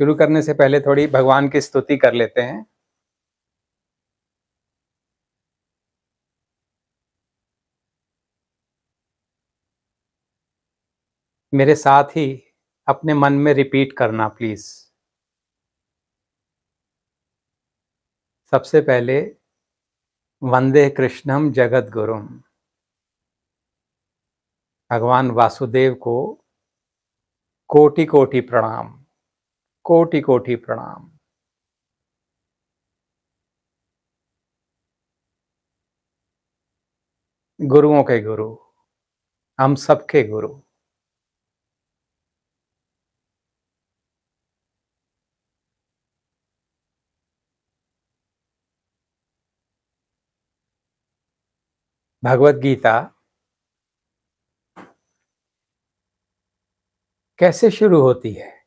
शुरू करने से पहले थोड़ी भगवान की स्तुति कर लेते हैं मेरे साथ ही अपने मन में रिपीट करना प्लीज सबसे पहले वंदे कृष्णम जगत गुरुम भगवान वासुदेव को कोटि कोटि प्रणाम कोटि कोटि प्रणाम गुरुओं के गुरु हम सबके गुरु भगवत गीता कैसे शुरू होती है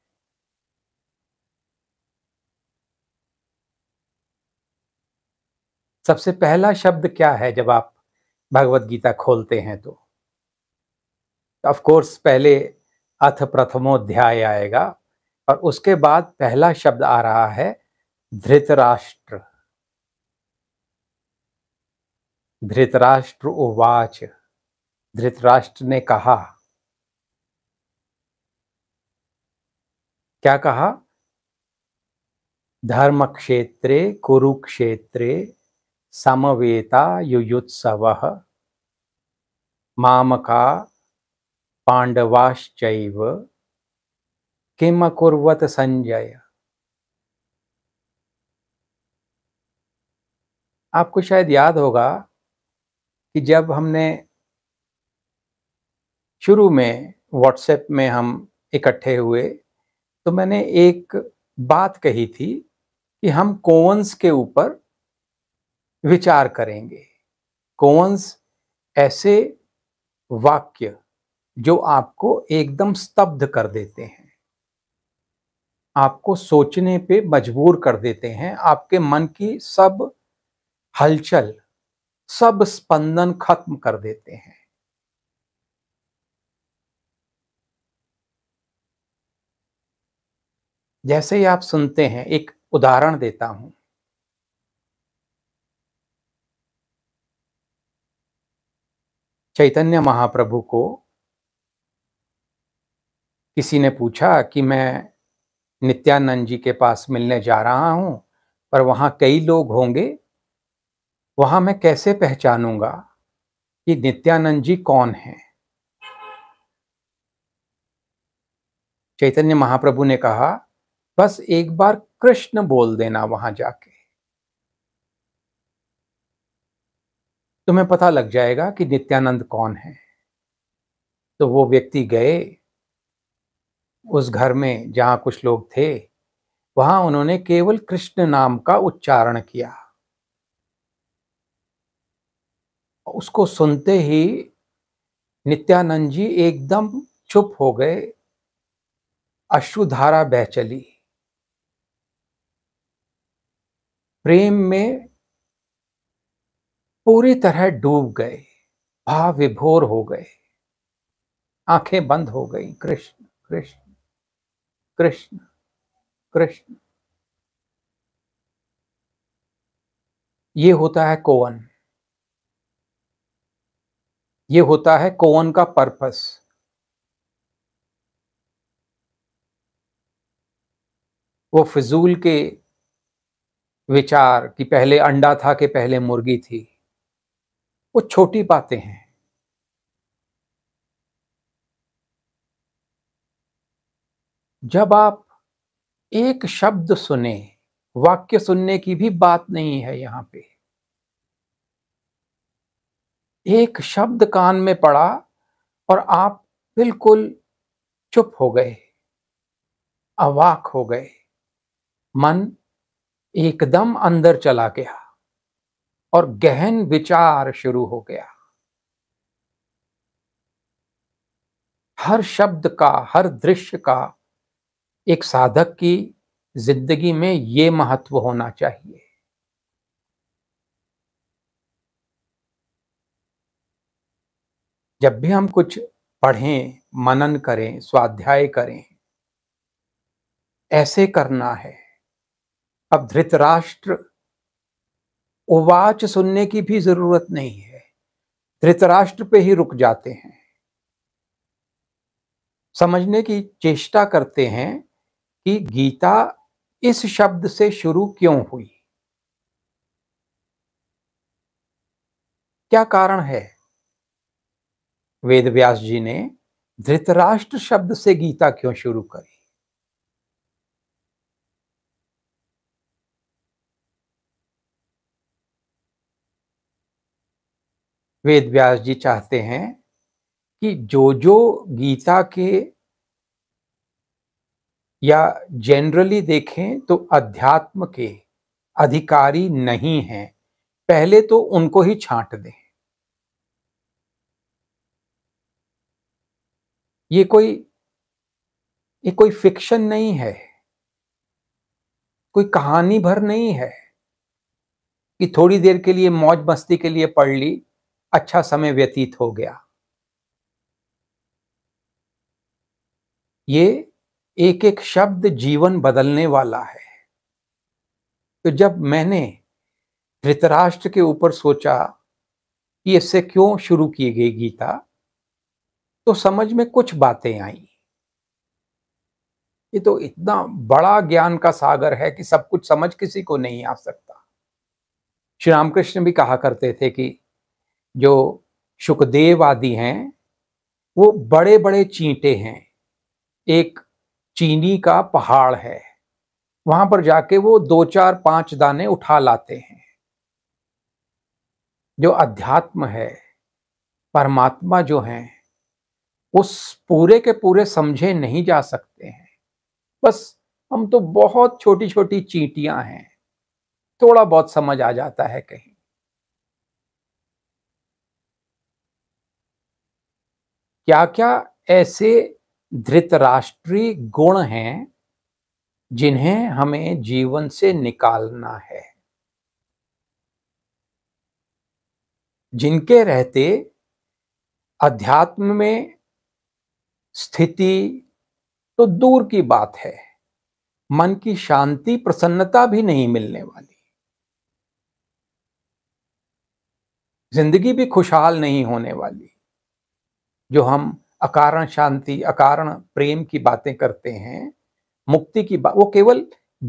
सबसे पहला शब्द क्या है जब आप भगवत गीता खोलते हैं तो ऑफ कोर्स पहले अथ प्रथमोध्याय आएगा और उसके बाद पहला शब्द आ रहा है धृतराष्ट्र धृतराष्ट्र उवाच धृतराष्ट्र ने कहा क्या कहा धर्म क्षेत्रे कुरुक्षेत्रे समवेता युयुत्सव मामका पांडवाश्च किम अकुर्वत संजय आपको शायद याद होगा कि जब हमने शुरू में व्हाट्सएप में हम इकट्ठे हुए तो मैंने एक बात कही थी कि हम कोवंस के ऊपर विचार करेंगे कोवंस ऐसे वाक्य जो आपको एकदम स्तब्ध कर देते हैं आपको सोचने पे मजबूर कर देते हैं आपके मन की सब हलचल सब स्पंदन खत्म कर देते हैं जैसे ही आप सुनते हैं एक उदाहरण देता हूं चैतन्य महाप्रभु को किसी ने पूछा कि मैं नित्यानंद जी के पास मिलने जा रहा हूं पर वहां कई लोग होंगे वहां मैं कैसे पहचानूंगा कि नित्यानंद जी कौन है चैतन्य महाप्रभु ने कहा बस एक बार कृष्ण बोल देना वहां जाके तुम्हें पता लग जाएगा कि नित्यानंद कौन है तो वो व्यक्ति गए उस घर में जहां कुछ लोग थे वहां उन्होंने केवल कृष्ण नाम का उच्चारण किया उसको सुनते ही नित्यानंद जी एकदम चुप हो गए अश्रुधारा बह चली प्रेम में पूरी तरह डूब गए भाव विभोर हो गए आंखें बंद हो गई कृष्ण कृष्ण कृष्ण कृष्ण ये होता है कोवन ये होता है कोवन का पर्पस वो फिजूल के विचार कि पहले अंडा था कि पहले मुर्गी थी वो छोटी बातें हैं जब आप एक शब्द सुने वाक्य सुनने की भी बात नहीं है यहां पे एक शब्द कान में पड़ा और आप बिल्कुल चुप हो गए अवाक हो गए मन एकदम अंदर चला गया और गहन विचार शुरू हो गया हर शब्द का हर दृश्य का एक साधक की जिंदगी में ये महत्व होना चाहिए जब भी हम कुछ पढ़ें मनन करें स्वाध्याय करें ऐसे करना है अब धृतराष्ट्र उवाच सुनने की भी जरूरत नहीं है धृतराष्ट्र पे ही रुक जाते हैं समझने की चेष्टा करते हैं कि गीता इस शब्द से शुरू क्यों हुई क्या कारण है वेद व्यास जी ने धृतराष्ट्र शब्द से गीता क्यों शुरू करी वेद व्यास जी चाहते हैं कि जो जो गीता के या जनरली देखें तो अध्यात्म के अधिकारी नहीं हैं पहले तो उनको ही छांट दें ये कोई ये कोई फिक्शन नहीं है कोई कहानी भर नहीं है कि थोड़ी देर के लिए मौज मस्ती के लिए पढ़ ली अच्छा समय व्यतीत हो गया ये एक एक शब्द जीवन बदलने वाला है तो जब मैंने धृतराष्ट्र के ऊपर सोचा कि इससे क्यों शुरू की गई गीता तो समझ में कुछ बातें आई ये तो इतना बड़ा ज्ञान का सागर है कि सब कुछ समझ किसी को नहीं आ सकता श्री रामकृष्ण भी कहा करते थे कि जो सुखदेव आदि हैं वो बड़े बड़े चींटे हैं एक चीनी का पहाड़ है वहां पर जाके वो दो चार पांच दाने उठा लाते हैं जो अध्यात्म है परमात्मा जो है उस पूरे के पूरे समझे नहीं जा सकते हैं बस हम तो बहुत छोटी छोटी चींटियां हैं थोड़ा बहुत समझ आ जाता है कहीं क्या क्या ऐसे धृतराष्ट्रीय गुण हैं जिन्हें हमें जीवन से निकालना है जिनके रहते अध्यात्म में स्थिति तो दूर की बात है मन की शांति प्रसन्नता भी नहीं मिलने वाली जिंदगी भी खुशहाल नहीं होने वाली जो हम अकारण शांति अकारण प्रेम की बातें करते हैं मुक्ति की बात वो केवल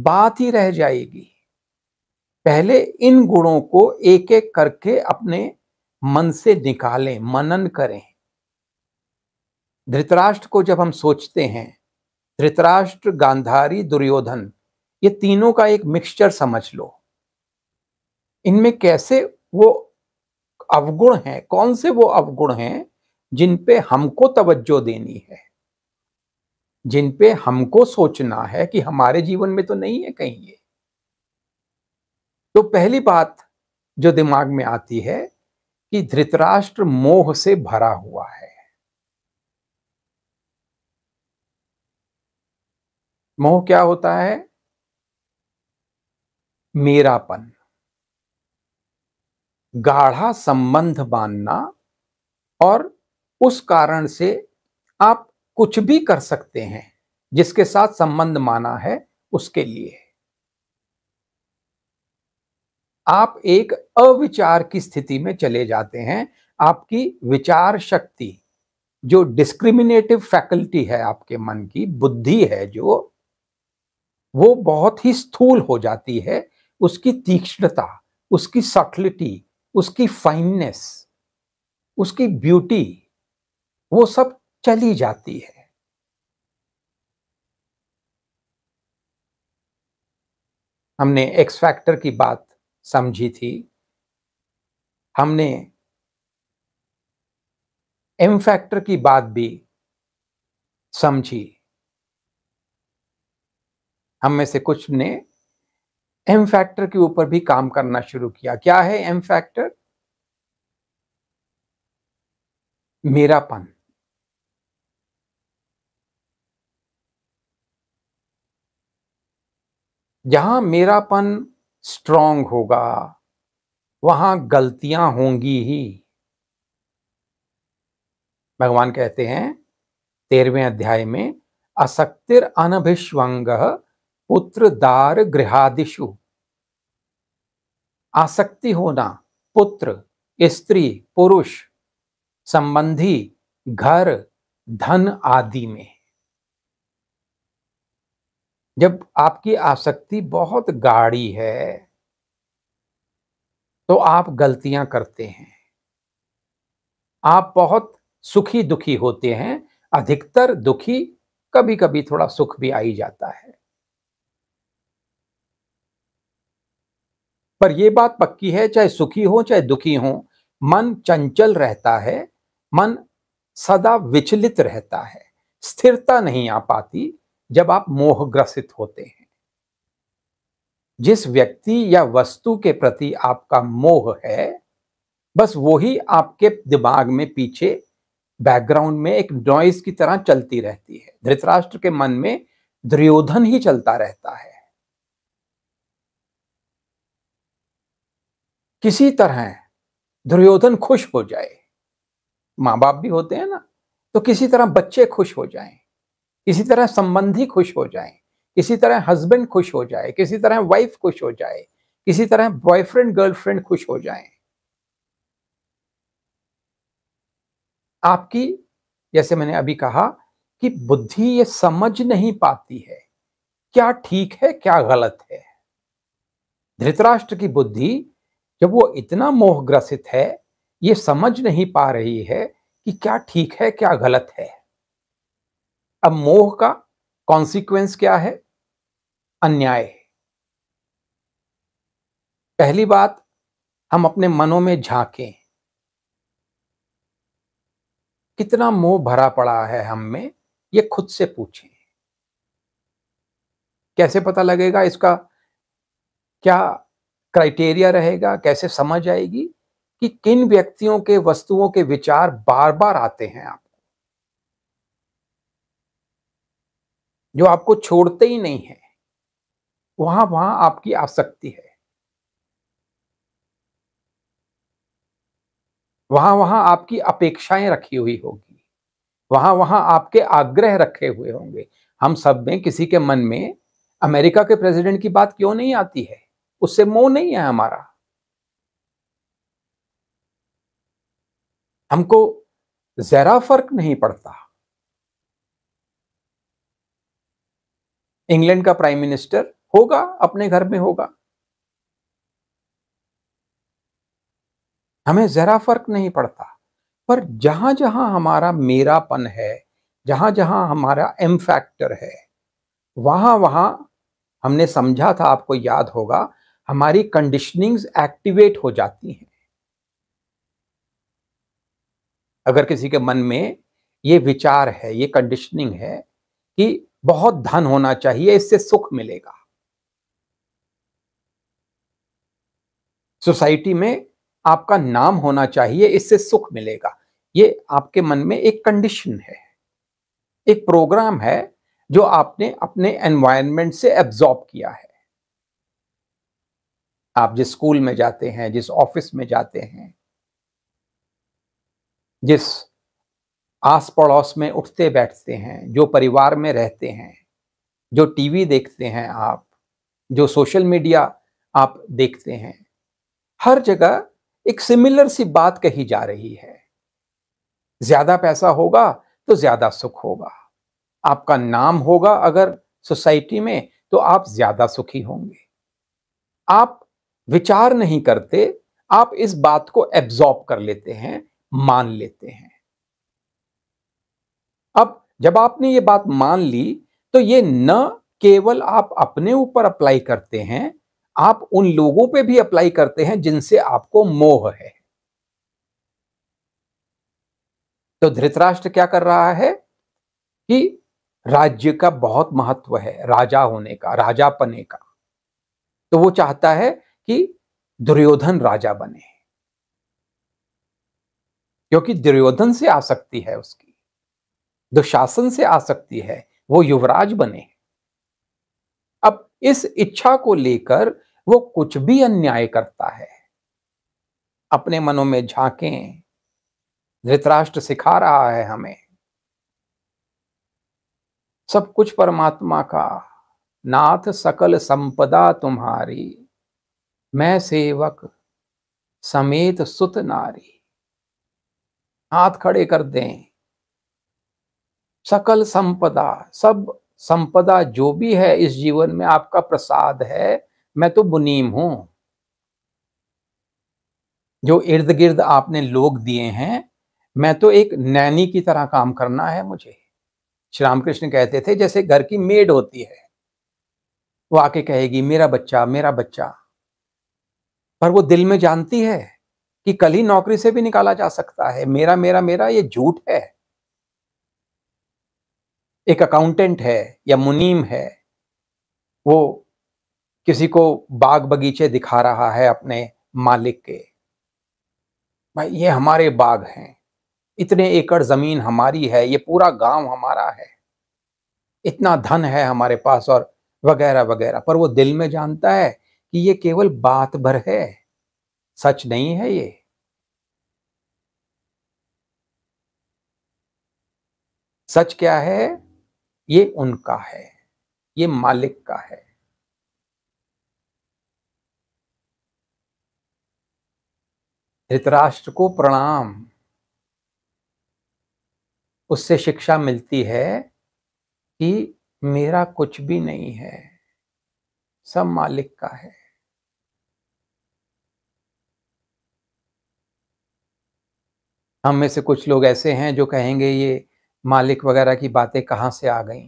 बात ही रह जाएगी पहले इन गुणों को एक एक करके अपने मन से निकालें मनन करें धृतराष्ट्र को जब हम सोचते हैं धृतराष्ट्र गांधारी दुर्योधन ये तीनों का एक मिक्सचर समझ लो इनमें कैसे वो अवगुण हैं कौन से वो अवगुण हैं जिन पे हमको तवज्जो देनी है जिन पे हमको सोचना है कि हमारे जीवन में तो नहीं है कहीं ये तो पहली बात जो दिमाग में आती है कि धृतराष्ट्र मोह से भरा हुआ है मोह क्या होता है मेरापन गाढ़ा संबंध बांधना और उस कारण से आप कुछ भी कर सकते हैं जिसके साथ संबंध माना है उसके लिए आप एक अविचार की स्थिति में चले जाते हैं आपकी विचार शक्ति जो डिस्क्रिमिनेटिव फैकल्टी है आपके मन की बुद्धि है जो वो बहुत ही स्थूल हो जाती है उसकी तीक्ष्णता उसकी सटलिटी उसकी फाइननेस उसकी ब्यूटी वो सब चली जाती है हमने एक्स फैक्टर की बात समझी थी हमने एम फैक्टर की बात भी समझी हम में से कुछ ने एम फैक्टर के ऊपर भी काम करना शुरू किया क्या है एम फैक्टर मेरापन जहां मेरापन स्ट्रांग होगा वहां गलतियां होंगी ही भगवान कहते हैं तेरहवें अध्याय में असक्तिर अनभिष्वंग पुत्र दार गृहादिशु आसक्ति होना पुत्र स्त्री पुरुष संबंधी घर धन आदि में जब आपकी आसक्ति बहुत गाढ़ी है तो आप गलतियां करते हैं आप बहुत सुखी दुखी होते हैं अधिकतर दुखी कभी कभी थोड़ा सुख भी आई जाता है पर यह बात पक्की है चाहे सुखी हो चाहे दुखी हो मन चंचल रहता है मन सदा विचलित रहता है स्थिरता नहीं आ पाती जब आप मोहग्रसित होते हैं जिस व्यक्ति या वस्तु के प्रति आपका मोह है बस वो ही आपके दिमाग में पीछे बैकग्राउंड में एक नॉइस की तरह चलती रहती है धृतराष्ट्र के मन में दुर्योधन ही चलता रहता है किसी तरह दुर्योधन खुश हो जाए माँ बाप भी होते हैं ना तो किसी तरह बच्चे खुश हो जाएं किसी तरह संबंधी खुश हो जाए किसी तरह हस्बैंड खुश हो जाए किसी तरह वाइफ खुश हो जाए किसी तरह बॉयफ्रेंड गर्लफ्रेंड खुश हो जाए आपकी जैसे मैंने अभी कहा कि बुद्धि ये समझ नहीं पाती है क्या ठीक है क्या गलत है धृतराष्ट्र की बुद्धि जब वो इतना मोहग्रसित है ये समझ नहीं पा रही है कि क्या ठीक है क्या गलत है अब मोह का कॉन्सिक्वेंस क्या है अन्याय है पहली बात हम अपने मनों में झांकें कितना मोह भरा पड़ा है हम में ये खुद से पूछें कैसे पता लगेगा इसका क्या क्राइटेरिया रहेगा कैसे समझ आएगी कि किन व्यक्तियों के वस्तुओं के विचार बार बार आते हैं आप जो आपको छोड़ते ही नहीं है वहां वहां आपकी आसक्ति है वहां वहां आपकी अपेक्षाएं रखी हुई होगी वहां वहां आपके आग्रह रखे हुए होंगे हम सब में किसी के मन में अमेरिका के प्रेसिडेंट की बात क्यों नहीं आती है उससे मोह नहीं है हमारा हमको जरा फर्क नहीं पड़ता इंग्लैंड का प्राइम मिनिस्टर होगा अपने घर में होगा हमें जरा फर्क नहीं पड़ता पर जहां जहां हमारा मेरापन है जहां जहां हमारा एम फैक्टर है वहां वहां हमने समझा था आपको याद होगा हमारी कंडीशनिंग्स एक्टिवेट हो जाती हैं अगर किसी के मन में ये विचार है ये कंडीशनिंग है कि बहुत धन होना चाहिए इससे सुख मिलेगा सोसाइटी में आपका नाम होना चाहिए इससे सुख मिलेगा ये आपके मन में एक कंडीशन है एक प्रोग्राम है जो आपने अपने एनवायरनमेंट से एब्जॉर्ब किया है आप जिस स्कूल में जाते हैं जिस ऑफिस में जाते हैं जिस आस पड़ोस में उठते बैठते हैं जो परिवार में रहते हैं जो टीवी देखते हैं आप जो सोशल मीडिया आप देखते हैं हर जगह एक सिमिलर सी बात कही जा रही है ज्यादा पैसा होगा तो ज्यादा सुख होगा आपका नाम होगा अगर सोसाइटी में तो आप ज्यादा सुखी होंगे आप विचार नहीं करते आप इस बात को एब्जॉर्ब कर लेते हैं मान लेते हैं जब आपने ये बात मान ली तो ये न केवल आप अपने ऊपर अप्लाई करते हैं आप उन लोगों पे भी अप्लाई करते हैं जिनसे आपको मोह है तो धृतराष्ट्र क्या कर रहा है कि राज्य का बहुत महत्व है राजा होने का राजा पने का तो वो चाहता है कि दुर्योधन राजा बने क्योंकि दुर्योधन से आ सकती है उसकी दुशासन से आ सकती है वो युवराज बने अब इस इच्छा को लेकर वो कुछ भी अन्याय करता है अपने मनों में झांके धृतराष्ट्र सिखा रहा है हमें सब कुछ परमात्मा का नाथ सकल संपदा तुम्हारी मैं सेवक समेत सुत नारी हाथ खड़े कर दें सकल संपदा सब संपदा जो भी है इस जीवन में आपका प्रसाद है मैं तो मुनीम हूं जो इर्द गिर्द आपने लोग दिए हैं मैं तो एक नैनी की तरह काम करना है मुझे श्री रामकृष्ण कहते थे जैसे घर की मेड होती है वो आके कहेगी मेरा बच्चा मेरा बच्चा पर वो दिल में जानती है कि कल ही नौकरी से भी निकाला जा सकता है मेरा मेरा मेरा ये झूठ है एक अकाउंटेंट है या मुनीम है वो किसी को बाग बगीचे दिखा रहा है अपने मालिक के भाई ये हमारे बाग हैं इतने एकड़ जमीन हमारी है ये पूरा गांव हमारा है इतना धन है हमारे पास और वगैरह वगैरह पर वो दिल में जानता है कि ये केवल बात भर है सच नहीं है ये सच क्या है ये उनका है ये मालिक का है धृतराष्ट्र को प्रणाम उससे शिक्षा मिलती है कि मेरा कुछ भी नहीं है सब मालिक का है हम में से कुछ लोग ऐसे हैं जो कहेंगे ये मालिक वगैरह की बातें कहाँ से आ गई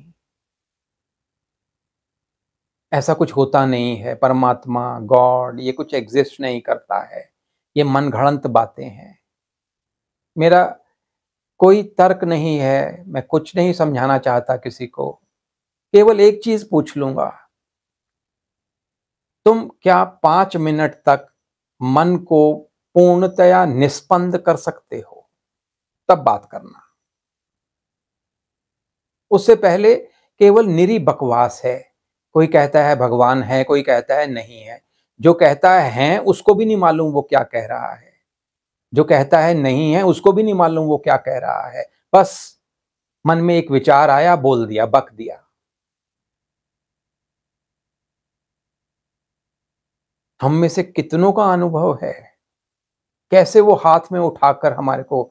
ऐसा कुछ होता नहीं है परमात्मा गॉड ये कुछ एग्जिस्ट नहीं करता है ये मनगढ़ंत बातें हैं मेरा कोई तर्क नहीं है मैं कुछ नहीं समझाना चाहता किसी को केवल एक चीज पूछ लूंगा तुम क्या पांच मिनट तक मन को पूर्णतया निष्पंद कर सकते हो तब बात करना उससे पहले केवल निरी बकवास है कोई कहता है भगवान है कोई कहता है नहीं है जो कहता है उसको भी नहीं मालूम वो क्या कह रहा है जो कहता है नहीं है उसको भी नहीं मालूम वो क्या कह रहा है बस मन में एक विचार आया बोल दिया बक दिया हम में से कितनों का अनुभव है कैसे वो हाथ में उठाकर हमारे को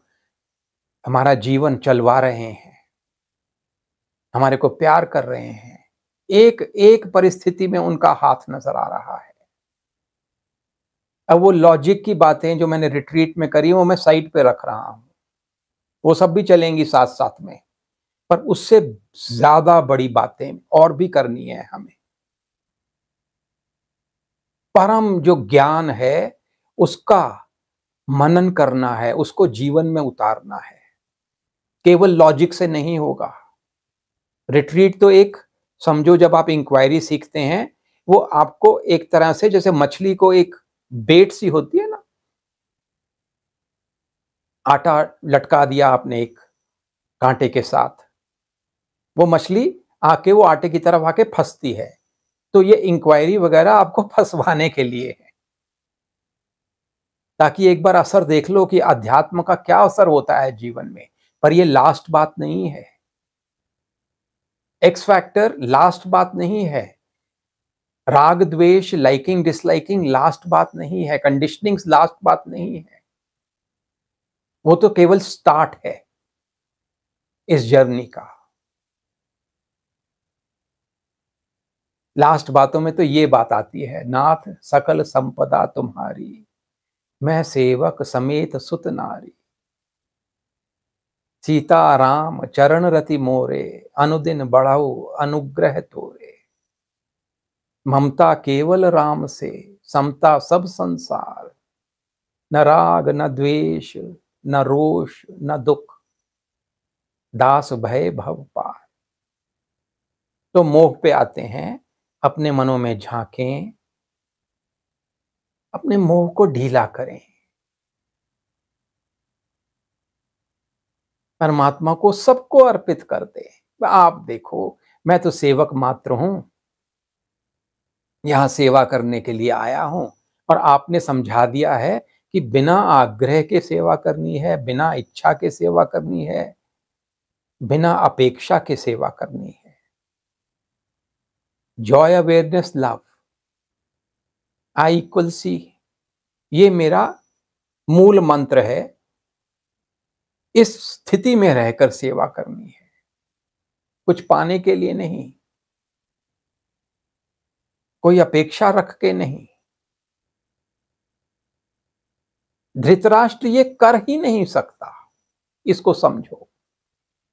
हमारा जीवन चलवा रहे हैं हमारे को प्यार कर रहे हैं एक एक परिस्थिति में उनका हाथ नजर आ रहा है अब वो लॉजिक की बातें जो मैंने रिट्रीट में करी वो मैं साइड पे रख रहा हूं वो सब भी चलेंगी साथ साथ में पर उससे ज्यादा बड़ी बातें और भी करनी है हमें परम जो ज्ञान है उसका मनन करना है उसको जीवन में उतारना है केवल लॉजिक से नहीं होगा रिट्रीट तो एक समझो जब आप इंक्वायरी सीखते हैं वो आपको एक तरह से जैसे मछली को एक बेट सी होती है ना आटा लटका दिया आपने एक कांटे के साथ वो मछली आके वो आटे की तरफ आके फंसती है तो ये इंक्वायरी वगैरह आपको फंसवाने के लिए है ताकि एक बार असर देख लो कि अध्यात्म का क्या असर होता है जीवन में पर ये लास्ट बात नहीं है एक्स फैक्टर लास्ट बात नहीं है राग द्वेष लाइकिंग डिसलाइकिंग लास्ट बात नहीं है कंडीशनिंग लास्ट बात नहीं है वो तो केवल स्टार्ट है इस जर्नी का लास्ट बातों में तो ये बात आती है नाथ सकल संपदा तुम्हारी मैं सेवक समेत सुत नारी सीता राम चरण रति मोरे अनुदिन बढ़ाओ अनुग्रह तोरे ममता केवल राम से समता सब संसार न राग न द्वेष न रोष न दुख दास भय भव पार तो मोह पे आते हैं अपने मनों में झांकें अपने मोह को ढीला करें परमात्मा को सबको अर्पित कर दे आप देखो मैं तो सेवक मात्र हूं यहां सेवा करने के लिए आया हूं और आपने समझा दिया है कि बिना आग्रह के सेवा करनी है बिना इच्छा के सेवा करनी है बिना अपेक्षा के सेवा करनी है joy awareness love I equal C ये मेरा मूल मंत्र है इस स्थिति में रहकर सेवा करनी है कुछ पाने के लिए नहीं कोई अपेक्षा रख के नहीं धृतराष्ट्र ये कर ही नहीं सकता इसको समझो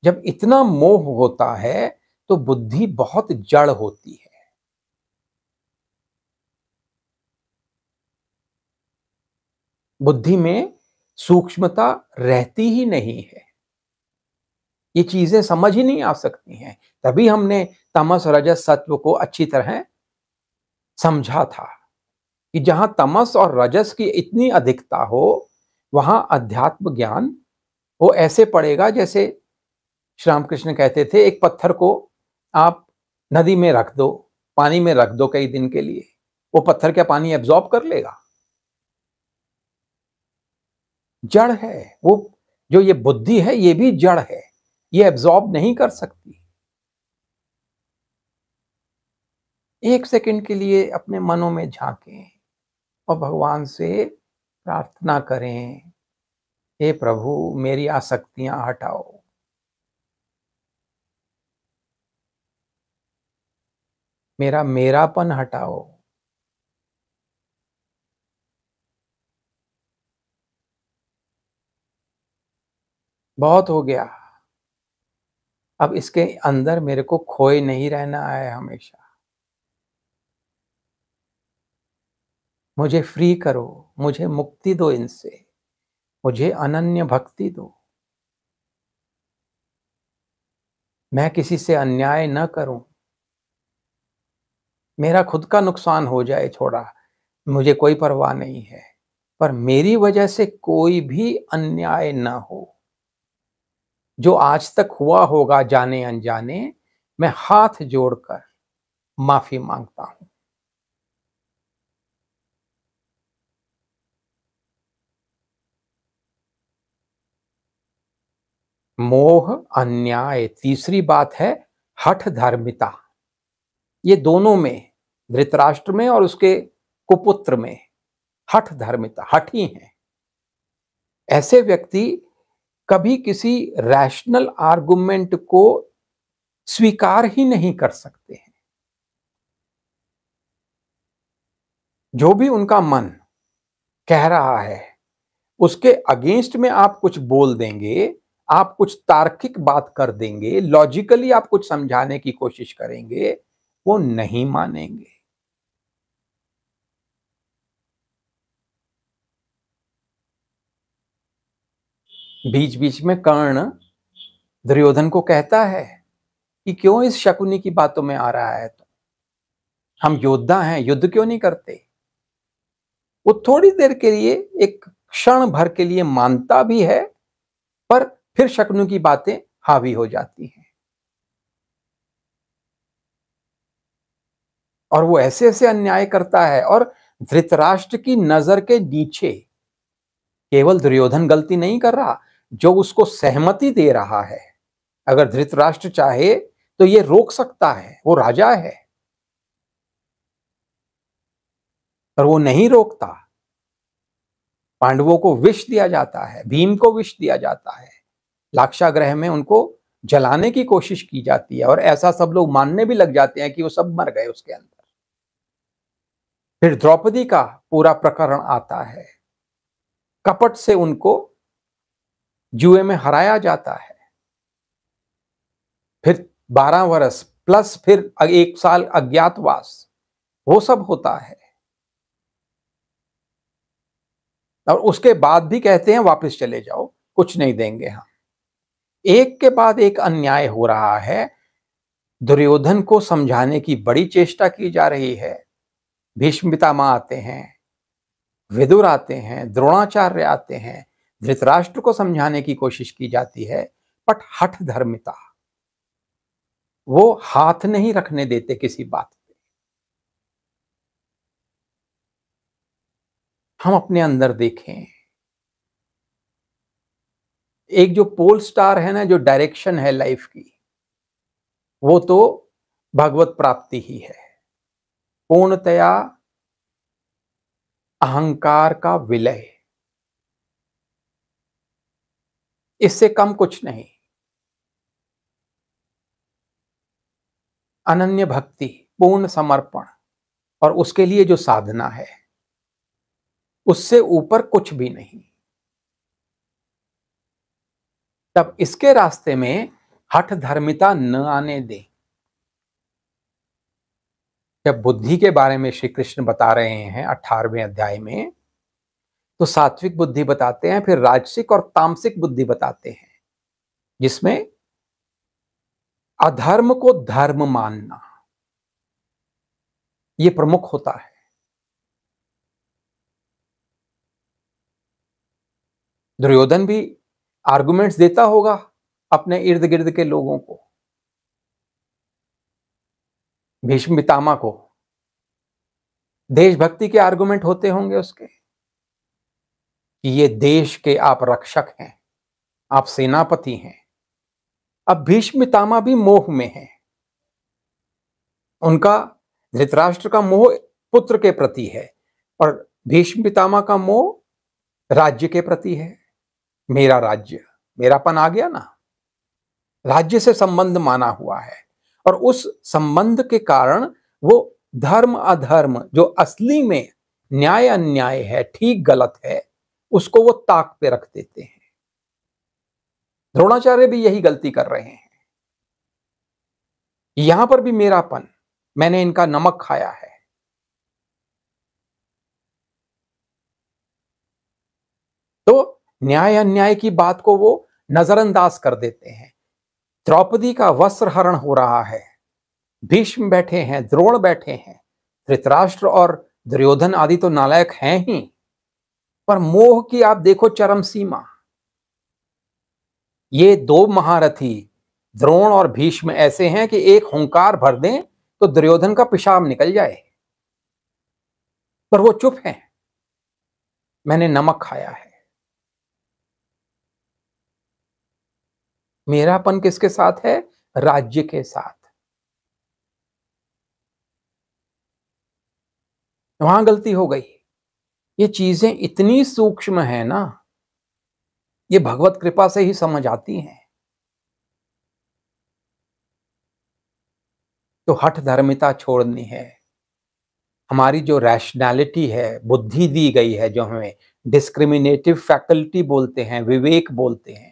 जब इतना मोह होता है तो बुद्धि बहुत जड़ होती है बुद्धि में सूक्ष्मता रहती ही नहीं है ये चीजें समझ ही नहीं आ सकती हैं तभी हमने तमस रजस सत्व को अच्छी तरह समझा था कि जहां तमस और रजस की इतनी अधिकता हो वहां अध्यात्म ज्ञान वो ऐसे पड़ेगा जैसे श्री रामकृष्ण कहते थे एक पत्थर को आप नदी में रख दो पानी में रख दो कई दिन के लिए वो पत्थर क्या पानी एब्जॉर्ब कर लेगा जड़ है वो जो ये बुद्धि है ये भी जड़ है ये एब्जॉर्ब नहीं कर सकती एक सेकंड के लिए अपने मनों में झांकें और भगवान से प्रार्थना करें हे प्रभु मेरी आसक्तियां हटाओ मेरा मेरापन हटाओ बहुत हो गया अब इसके अंदर मेरे को खोए नहीं रहना है हमेशा मुझे फ्री करो मुझे मुक्ति दो इनसे मुझे अनन्य भक्ति दो मैं किसी से अन्याय न करूं मेरा खुद का नुकसान हो जाए थोड़ा मुझे कोई परवाह नहीं है पर मेरी वजह से कोई भी अन्याय ना हो जो आज तक हुआ होगा जाने अनजाने मैं हाथ जोड़कर माफी मांगता हूं मोह अन्याय तीसरी बात है हठ धर्मिता ये दोनों में धृतराष्ट्र में और उसके कुपुत्र में हठ धर्मिता हठी हैं ऐसे व्यक्ति कभी किसी रैशनल आर्गुमेंट को स्वीकार ही नहीं कर सकते हैं जो भी उनका मन कह रहा है उसके अगेंस्ट में आप कुछ बोल देंगे आप कुछ तार्किक बात कर देंगे लॉजिकली आप कुछ समझाने की कोशिश करेंगे वो नहीं मानेंगे बीच बीच में कर्ण दुर्योधन को कहता है कि क्यों इस शकुनी की बातों में आ रहा है तो? हम योद्धा हैं युद्ध क्यों नहीं करते वो थोड़ी देर के लिए एक क्षण भर के लिए मानता भी है पर फिर शकुनी की बातें हावी हो जाती हैं और वो ऐसे ऐसे अन्याय करता है और धृतराष्ट्र की नजर के नीचे केवल दुर्योधन गलती नहीं कर रहा जो उसको सहमति दे रहा है अगर धृतराष्ट्र चाहे तो ये रोक सकता है वो राजा है पर वो नहीं रोकता पांडवों को विष दिया जाता है भीम को विष दिया जाता है लाक्षाग्रह में उनको जलाने की कोशिश की जाती है और ऐसा सब लोग मानने भी लग जाते हैं कि वो सब मर गए उसके अंदर फिर द्रौपदी का पूरा प्रकरण आता है कपट से उनको जुए में हराया जाता है फिर बारह वर्ष प्लस फिर एक साल अज्ञातवास वो सब होता है और उसके बाद भी कहते हैं वापस चले जाओ कुछ नहीं देंगे हम एक के बाद एक अन्याय हो रहा है दुर्योधन को समझाने की बड़ी चेष्टा की जा रही है भीष्म पितामह आते हैं विदुर आते हैं द्रोणाचार्य आते हैं धृतराष्ट्र को समझाने की कोशिश की जाती है बट हठ धर्मिता वो हाथ नहीं रखने देते किसी बात पे हम अपने अंदर देखें एक जो पोल स्टार है ना जो डायरेक्शन है लाइफ की वो तो भगवत प्राप्ति ही है पूर्णतया अहंकार का विलय इससे कम कुछ नहीं अनन्य भक्ति पूर्ण समर्पण और उसके लिए जो साधना है उससे ऊपर कुछ भी नहीं तब इसके रास्ते में हठ धर्मिता न आने दे जब बुद्धि के बारे में श्री कृष्ण बता रहे हैं अठारहवें अध्याय में तो सात्विक बुद्धि बताते हैं फिर राजसिक और तामसिक बुद्धि बताते हैं जिसमें अधर्म को धर्म मानना ये प्रमुख होता है दुर्योधन भी आर्गुमेंट्स देता होगा अपने इर्द गिर्द के लोगों को भीष्म पितामा को देशभक्ति के आर्गुमेंट होते होंगे उसके कि ये देश के आप रक्षक हैं आप सेनापति हैं अब भीष्मितामा भी मोह में हैं उनका धृतराष्ट्र का मोह पुत्र के प्रति है और भीष्मितामा का मोह राज्य के प्रति है मेरा राज्य मेरापन आ गया ना राज्य से संबंध माना हुआ है और उस संबंध के कारण वो धर्म अधर्म जो असली में न्याय अन्याय है ठीक गलत है उसको वो ताक पे रख देते हैं द्रोणाचार्य भी यही गलती कर रहे हैं यहां पर भी मेरापन मैंने इनका नमक खाया है तो न्याय अन्याय की बात को वो नजरअंदाज कर देते हैं द्रौपदी का वस्त्र हरण हो रहा है भीष्म बैठे हैं द्रोण बैठे हैं धृतराष्ट्र और दुर्योधन आदि तो नालायक हैं ही पर मोह की आप देखो चरम सीमा ये दो महारथी द्रोण और भीष्म ऐसे हैं कि एक हंकार भर दें तो दुर्योधन का पिशाब निकल जाए पर वो चुप हैं मैंने नमक खाया है मेरापन किसके साथ है राज्य के साथ वहां गलती हो गई ये चीजें इतनी सूक्ष्म है ना ये भगवत कृपा से ही समझ आती हैं तो हठ धर्मिता छोड़नी है हमारी जो रैशनैलिटी है बुद्धि दी गई है जो हमें डिस्क्रिमिनेटिव फैकल्टी बोलते हैं विवेक बोलते हैं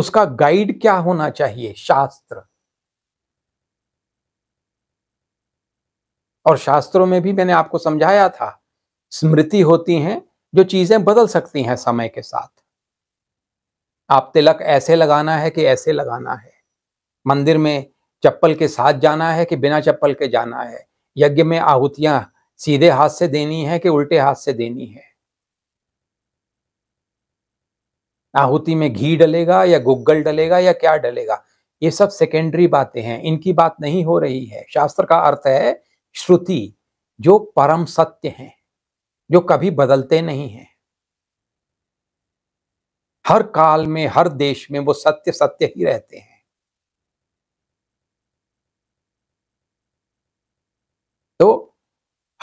उसका गाइड क्या होना चाहिए शास्त्र और शास्त्रों में भी मैंने आपको समझाया था स्मृति होती हैं जो चीजें बदल सकती हैं समय के साथ आप तिलक ऐसे लगाना है कि ऐसे लगाना है मंदिर में चप्पल के साथ जाना है कि बिना चप्पल के जाना है यज्ञ में आहुतियां सीधे हाथ से देनी है कि उल्टे हाथ से देनी है आहुति में घी डलेगा या गुग्गल डलेगा या क्या डलेगा ये सब सेकेंडरी बातें हैं इनकी बात नहीं हो रही है शास्त्र का अर्थ है श्रुति जो परम सत्य हैं जो कभी बदलते नहीं हैं हर काल में हर देश में वो सत्य सत्य ही रहते हैं तो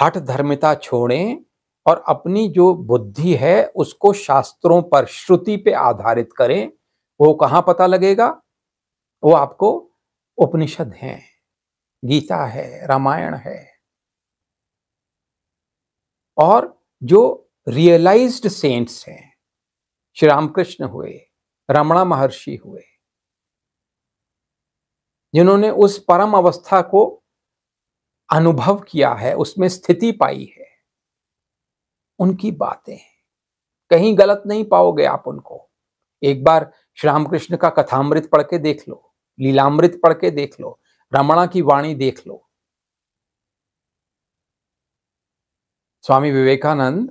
हठ धर्मिता छोड़ें और अपनी जो बुद्धि है उसको शास्त्रों पर श्रुति पे आधारित करें वो कहां पता लगेगा वो आपको उपनिषद हैं गीता है रामायण है और जो रियलाइज्ड सेंट्स हैं श्री रामकृष्ण हुए रमणा महर्षि हुए जिन्होंने उस परम अवस्था को अनुभव किया है उसमें स्थिति पाई है उनकी बातें कहीं गलत नहीं पाओगे आप उनको एक बार श्री रामकृष्ण का कथामृत पढ़ के देख लो लीलामृत पढ़ के देख लो रमणा की वाणी देख लो स्वामी विवेकानंद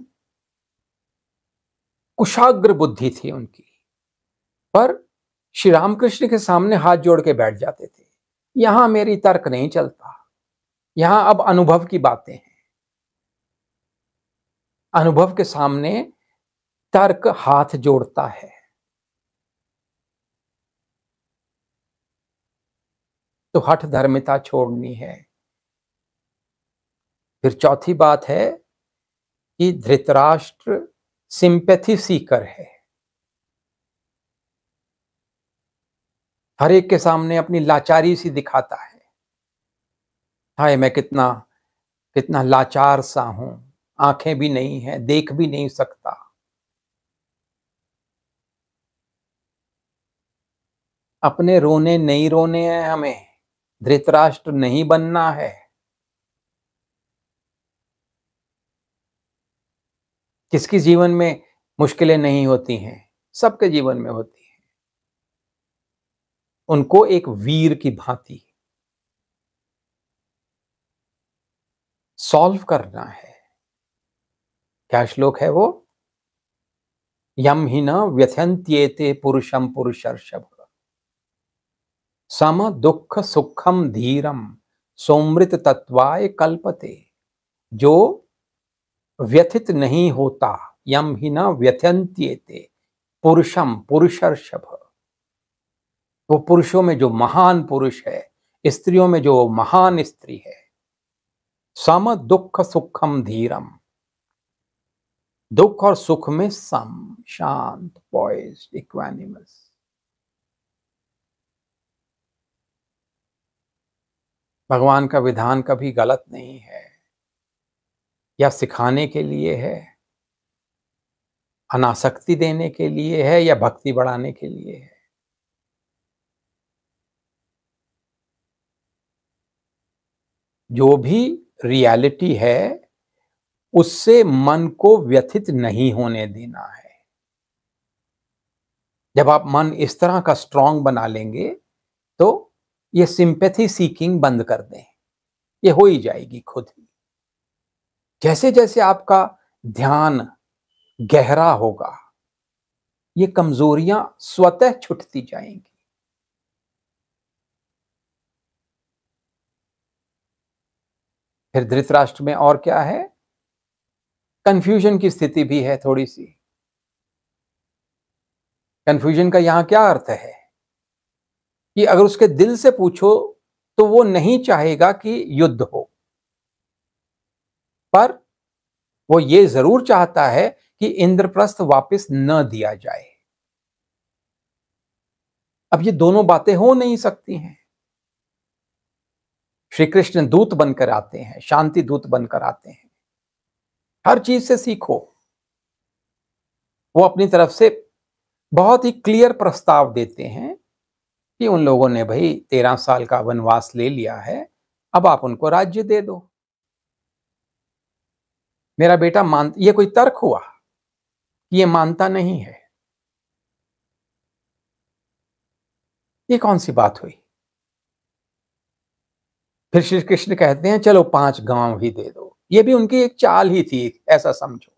कुशाग्र बुद्धि थी उनकी पर श्री रामकृष्ण के सामने हाथ जोड़ के बैठ जाते थे यहां मेरी तर्क नहीं चलता यहां अब अनुभव की बातें हैं अनुभव के सामने तर्क हाथ जोड़ता है तो हठ धर्मिता छोड़नी है फिर चौथी बात है कि धृतराष्ट्र सिंपैथी सीकर है हर एक के सामने अपनी लाचारी सी दिखाता है हाय मैं कितना कितना लाचार सा हूं आंखें भी नहीं है देख भी नहीं सकता अपने रोने नहीं रोने हैं हमें धृतराष्ट्र नहीं बनना है किसकी जीवन में मुश्किलें नहीं होती हैं सबके जीवन में होती हैं उनको एक वीर की भांति सॉल्व करना है क्या श्लोक है वो यम ही न व्यथंत्येते पुरुषम पुरुषर्षभ सम दुख सुखम धीरम सोमृत तत्वाय कल्पते जो व्यथित नहीं होता यम ही न व्यथंत्यते पुरुषम पुरुषर्षभ वो पुरुषों में जो महान पुरुष है स्त्रियों में जो महान स्त्री है सम दुख सुखम धीरम दुख और सुख में सम शांत पॉइज इक्वानिमस भगवान का विधान कभी गलत नहीं है या सिखाने के लिए है अनासक्ति देने के लिए है या भक्ति बढ़ाने के लिए है जो भी रियलिटी है उससे मन को व्यथित नहीं होने देना है जब आप मन इस तरह का स्ट्रांग बना लेंगे तो ये सिंपैथी सीकिंग बंद कर दें ये हो ही जाएगी खुद ही जैसे जैसे आपका ध्यान गहरा होगा ये कमजोरियां स्वतः छुटती जाएंगी फिर धृतराष्ट्र में और क्या है कंफ्यूजन की स्थिति भी है थोड़ी सी कंफ्यूजन का यहां क्या अर्थ है कि अगर उसके दिल से पूछो तो वो नहीं चाहेगा कि युद्ध हो पर वो ये जरूर चाहता है कि इंद्रप्रस्थ वापस न दिया जाए अब ये दोनों बातें हो नहीं सकती हैं श्री कृष्ण दूत बनकर आते हैं शांति दूत बनकर आते हैं हर चीज से सीखो वो अपनी तरफ से बहुत ही क्लियर प्रस्ताव देते हैं कि उन लोगों ने भाई तेरह साल का वनवास ले लिया है अब आप उनको राज्य दे दो मेरा बेटा मान ये कोई तर्क हुआ ये मानता नहीं है ये कौन सी बात हुई फिर श्री कृष्ण कहते हैं चलो पांच गांव ही दे दो ये भी उनकी एक चाल ही थी ऐसा समझो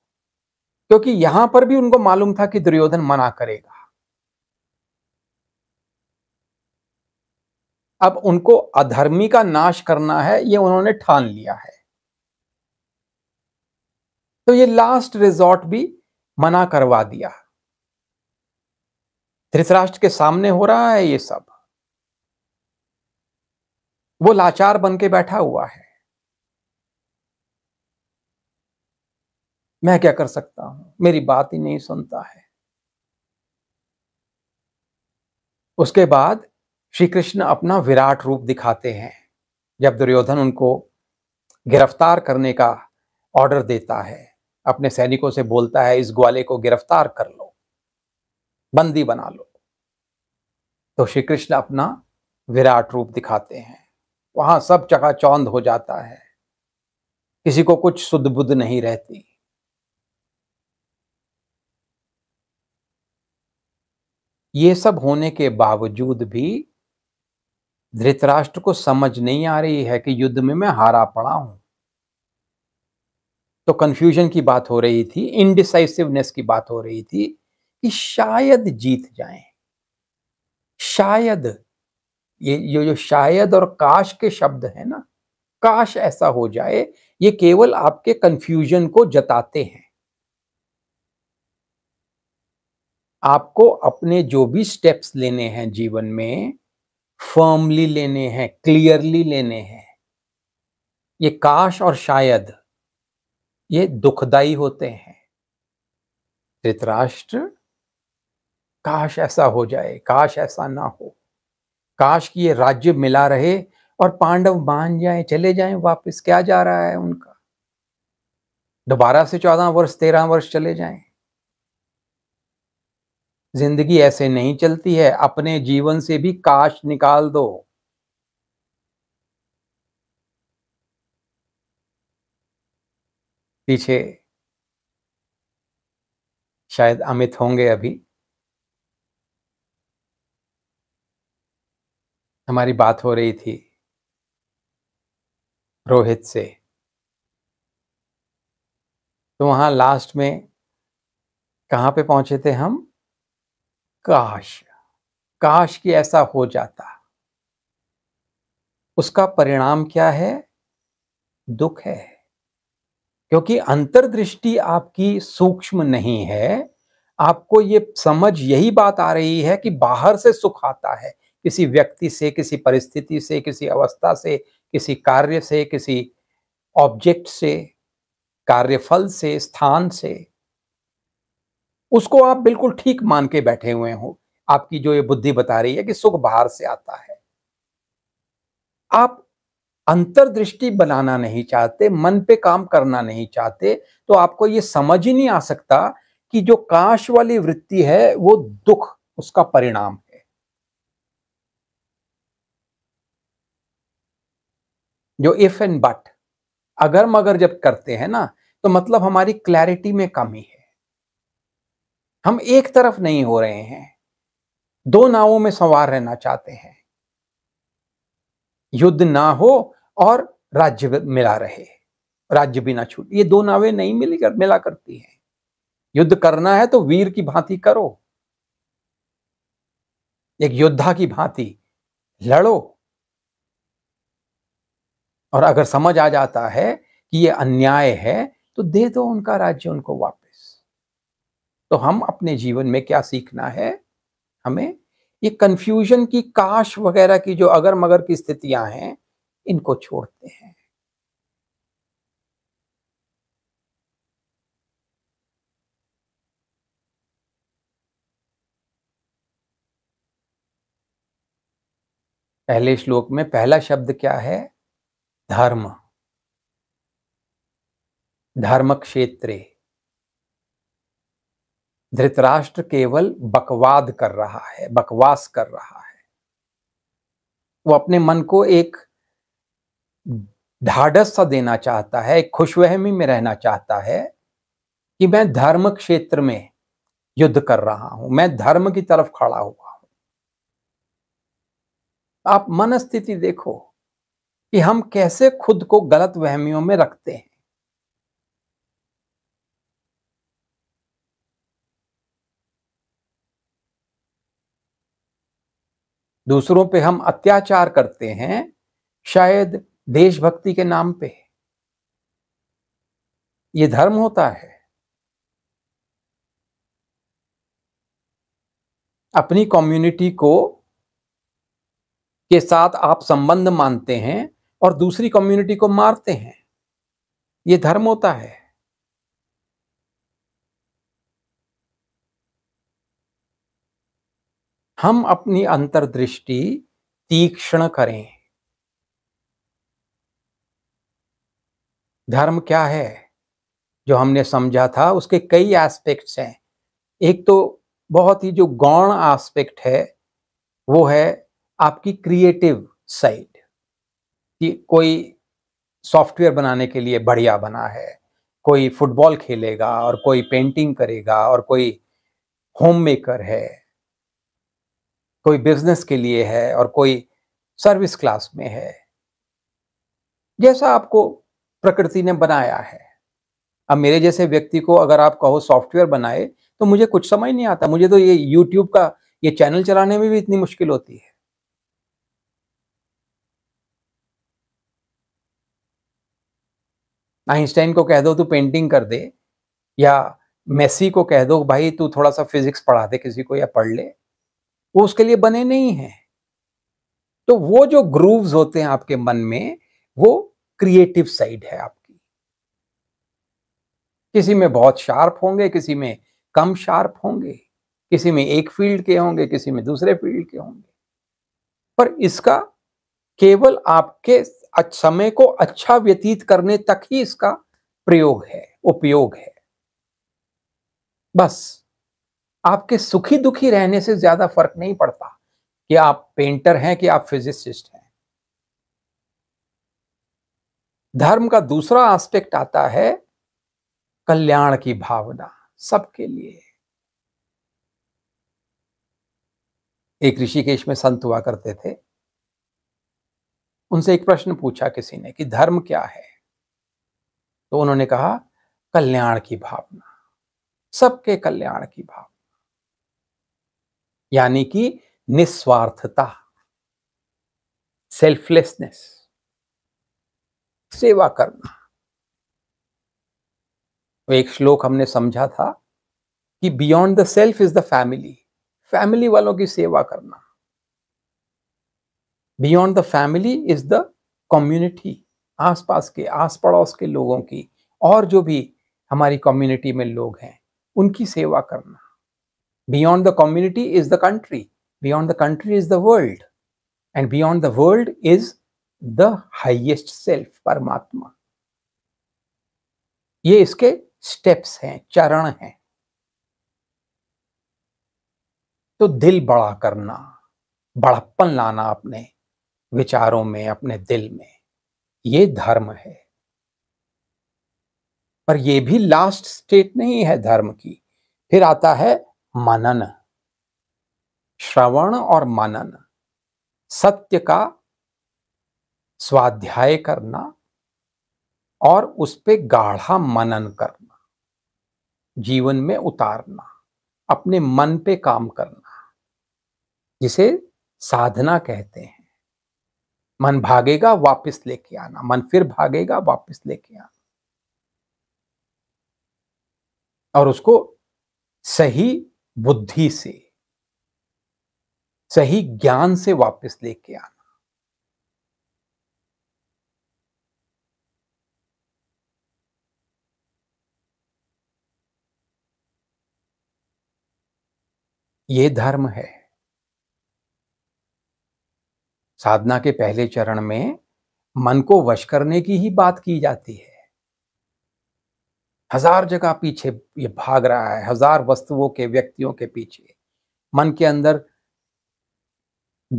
क्योंकि यहां पर भी उनको मालूम था कि दुर्योधन मना करेगा अब उनको अधर्मी का नाश करना है ये उन्होंने ठान लिया है तो ये लास्ट रिजॉर्ट भी मना करवा दिया धृतराष्ट्र के सामने हो रहा है ये सब वो लाचार बन के बैठा हुआ है मैं क्या कर सकता हूं मेरी बात ही नहीं सुनता है उसके बाद श्री कृष्ण अपना विराट रूप दिखाते हैं जब दुर्योधन उनको गिरफ्तार करने का ऑर्डर देता है अपने सैनिकों से बोलता है इस ग्वाले को गिरफ्तार कर लो बंदी बना लो तो श्री कृष्ण अपना विराट रूप दिखाते हैं वहां सब चकाचौंध हो जाता है किसी को कुछ शुद्ध बुद्ध नहीं रहती ये सब होने के बावजूद भी धृतराष्ट्र को समझ नहीं आ रही है कि युद्ध में मैं हारा पड़ा हूं तो कंफ्यूजन की बात हो रही थी इनडिसाइसिवनेस की बात हो रही थी कि शायद जीत जाएं शायद ये जो जो शायद और काश के शब्द है ना काश ऐसा हो जाए ये केवल आपके कंफ्यूजन को जताते हैं आपको अपने जो भी स्टेप्स लेने हैं जीवन में फर्मली लेने हैं क्लियरली लेने हैं ये काश और शायद ये दुखदाई होते हैं धृतराष्ट्र काश ऐसा हो जाए काश ऐसा ना हो काश कि ये राज्य मिला रहे और पांडव मान जाए चले जाए वापस क्या जा रहा है उनका दोबारा से चौदह वर्ष तेरह वर्ष चले जाएं जिंदगी ऐसे नहीं चलती है अपने जीवन से भी काश निकाल दो पीछे शायद अमित होंगे अभी हमारी बात हो रही थी रोहित से तो वहां लास्ट में कहाँ पे पहुंचे थे हम काश काश कि ऐसा हो जाता उसका परिणाम क्या है दुख है क्योंकि अंतर्दृष्टि आपकी सूक्ष्म नहीं है आपको ये समझ यही बात आ रही है कि बाहर से सुख आता है किसी व्यक्ति से किसी परिस्थिति से किसी अवस्था से किसी कार्य से किसी ऑब्जेक्ट से कार्यफल से स्थान से उसको आप बिल्कुल ठीक मान के बैठे हुए हो आपकी जो ये बुद्धि बता रही है कि सुख बाहर से आता है आप अंतर्दृष्टि बनाना नहीं चाहते मन पे काम करना नहीं चाहते तो आपको ये समझ ही नहीं आ सकता कि जो काश वाली वृत्ति है वो दुख उसका परिणाम है जो इफ एंड बट अगर मगर जब करते हैं ना तो मतलब हमारी क्लैरिटी में कमी है हम एक तरफ नहीं हो रहे हैं दो नावों में संवार रहना चाहते हैं युद्ध ना हो और राज्य मिला रहे राज्य भी ना छूट ये दो नावें नहीं मिली कर, मिला करती हैं युद्ध करना है तो वीर की भांति करो एक योद्धा की भांति लड़ो और अगर समझ आ जाता है कि ये अन्याय है तो दे दो उनका राज्य उनको वापस तो हम अपने जीवन में क्या सीखना है हमें ये कंफ्यूजन की काश वगैरह की जो अगर मगर की स्थितियां हैं इनको छोड़ते हैं पहले श्लोक में पहला शब्द क्या है धर्म धर्म क्षेत्र धृतराष्ट्र केवल बकवाद कर रहा है बकवास कर रहा है वो अपने मन को एक ढाढ़स सा देना चाहता है एक खुशवहमी में रहना चाहता है कि मैं धर्म क्षेत्र में युद्ध कर रहा हूं मैं धर्म की तरफ खड़ा हुआ हूं आप मन स्थिति देखो कि हम कैसे खुद को गलत वहमियों में रखते हैं दूसरों पे हम अत्याचार करते हैं शायद देशभक्ति के नाम पे ये धर्म होता है अपनी कम्युनिटी को के साथ आप संबंध मानते हैं और दूसरी कम्युनिटी को मारते हैं ये धर्म होता है हम अपनी अंतर्दृष्टि तीक्ष्ण करें धर्म क्या है जो हमने समझा था उसके कई एस्पेक्ट्स हैं एक तो बहुत ही जो गौण एस्पेक्ट है वो है आपकी क्रिएटिव साइड कि कोई सॉफ्टवेयर बनाने के लिए बढ़िया बना है कोई फुटबॉल खेलेगा और कोई पेंटिंग करेगा और कोई होम मेकर है कोई बिजनेस के लिए है और कोई सर्विस क्लास में है जैसा आपको प्रकृति ने बनाया है अब मेरे जैसे व्यक्ति को अगर आप कहो सॉफ्टवेयर बनाए तो मुझे कुछ समझ नहीं आता मुझे तो ये यूट्यूब का ये चैनल चलाने में भी इतनी मुश्किल होती है आइंस्टाइन को कह दो तू पेंटिंग कर दे या मेसी को कह दो भाई तू थोड़ा सा फिजिक्स पढ़ा दे किसी को या पढ़ ले वो उसके लिए बने नहीं हैं तो वो जो ग्रूव्स होते हैं आपके मन में वो क्रिएटिव साइड है आपकी किसी में बहुत शार्प होंगे किसी में कम शार्प होंगे किसी में एक फील्ड के होंगे किसी में दूसरे फील्ड के होंगे पर इसका केवल आपके समय को अच्छा व्यतीत करने तक ही इसका प्रयोग है उपयोग है बस आपके सुखी दुखी रहने से ज्यादा फर्क नहीं पड़ता कि आप पेंटर हैं कि आप फिजिसिस्ट हैं धर्म का दूसरा एस्पेक्ट आता है कल्याण की भावना सबके लिए एक ऋषिकेश में संत हुआ करते थे उनसे एक प्रश्न पूछा किसी ने कि धर्म क्या है तो उन्होंने कहा कल्याण की भावना सबके कल्याण की भावना यानी कि निस्वार्थता सेल्फलेसनेस सेवा करना एक श्लोक हमने समझा था कि beyond the self is the family family वालों की सेवा करना beyond the family is the community आसपास के आस पड़ोस के लोगों की और जो भी हमारी कम्युनिटी में लोग हैं उनकी सेवा करना Beyond the community is the country. Beyond the country is the world. And beyond the world is the highest self, parmatma ye iske steps hain charan hain to dil bada karna badappan lana apne vicharon mein apne dil mein ye dharma hai पर यह भी last state नहीं है धर्म की फिर आता है मनन श्रवण और मनन सत्य का स्वाध्याय करना और उस पर गाढ़ा मनन करना जीवन में उतारना अपने मन पे काम करना जिसे साधना कहते हैं मन भागेगा वापस लेके आना मन फिर भागेगा वापस लेके आना और उसको सही बुद्धि से सही ज्ञान से वापस लेके आना ये धर्म है साधना के पहले चरण में मन को वश करने की ही बात की जाती है हजार जगह पीछे ये भाग रहा है हजार वस्तुओं के व्यक्तियों के पीछे मन के अंदर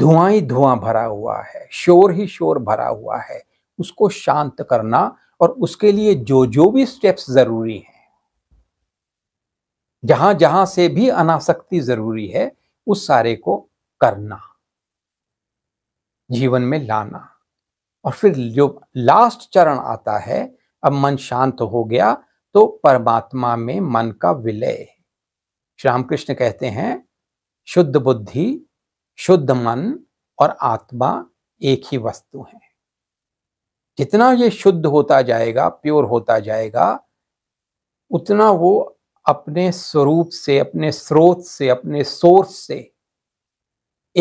धुआं ही धुआं भरा हुआ है शोर ही शोर भरा हुआ है उसको शांत करना और उसके लिए जो जो भी स्टेप्स जरूरी हैं जहां जहां से भी अनासक्ति जरूरी है उस सारे को करना जीवन में लाना और फिर जो लास्ट चरण आता है अब मन शांत हो गया तो परमात्मा में मन का विलय श्री रामकृष्ण कहते हैं शुद्ध बुद्धि शुद्ध मन और आत्मा एक ही वस्तु है जितना ये शुद्ध होता जाएगा प्योर होता जाएगा उतना वो अपने स्वरूप से अपने स्रोत से अपने सोर्स से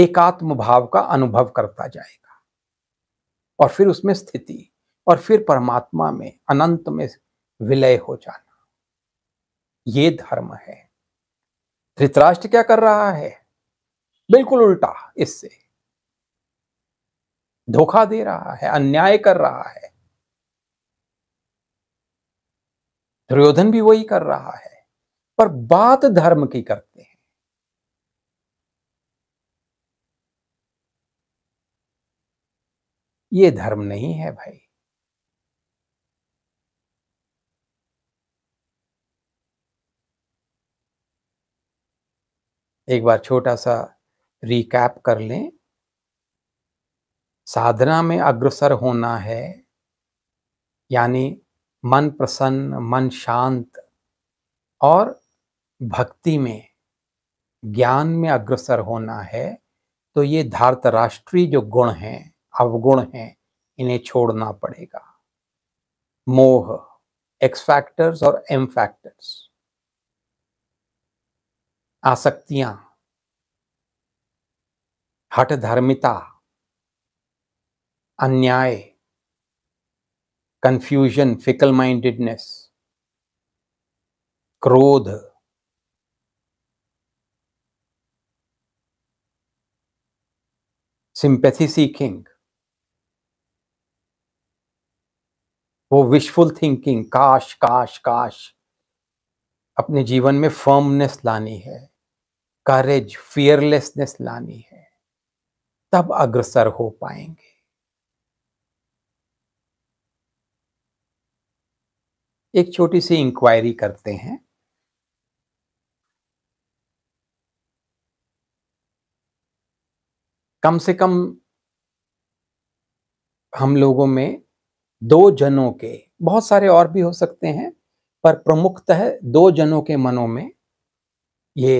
एकात्म भाव का अनुभव करता जाएगा और फिर उसमें स्थिति और फिर परमात्मा में अनंत में विलय हो जाना ये धर्म है धृतराष्ट्र क्या कर रहा है बिल्कुल उल्टा इससे धोखा दे रहा है अन्याय कर रहा है दुर्योधन भी वही कर रहा है पर बात धर्म की करते हैं ये धर्म नहीं है भाई एक बार छोटा सा रिकैप कर लें साधना में अग्रसर होना है यानी मन प्रसन्न मन शांत और भक्ति में ज्ञान में अग्रसर होना है तो ये धारतराष्ट्रीय जो गुण हैं अवगुण हैं इन्हें छोड़ना पड़ेगा मोह एक्स फैक्टर्स और एम फैक्टर्स आसक्तियां हठधर्मिता अन्याय कंफ्यूजन फिकल माइंडेडनेस क्रोध सिंपैथी सीकिंग वो विशफुल थिंकिंग काश काश काश अपने जीवन में फर्मनेस लानी है करेज फियरलेसनेस लानी है तब अग्रसर हो पाएंगे एक छोटी सी इंक्वायरी करते हैं कम से कम हम लोगों में दो जनों के बहुत सारे और भी हो सकते हैं पर प्रमुखतः दो जनों के मनों में ये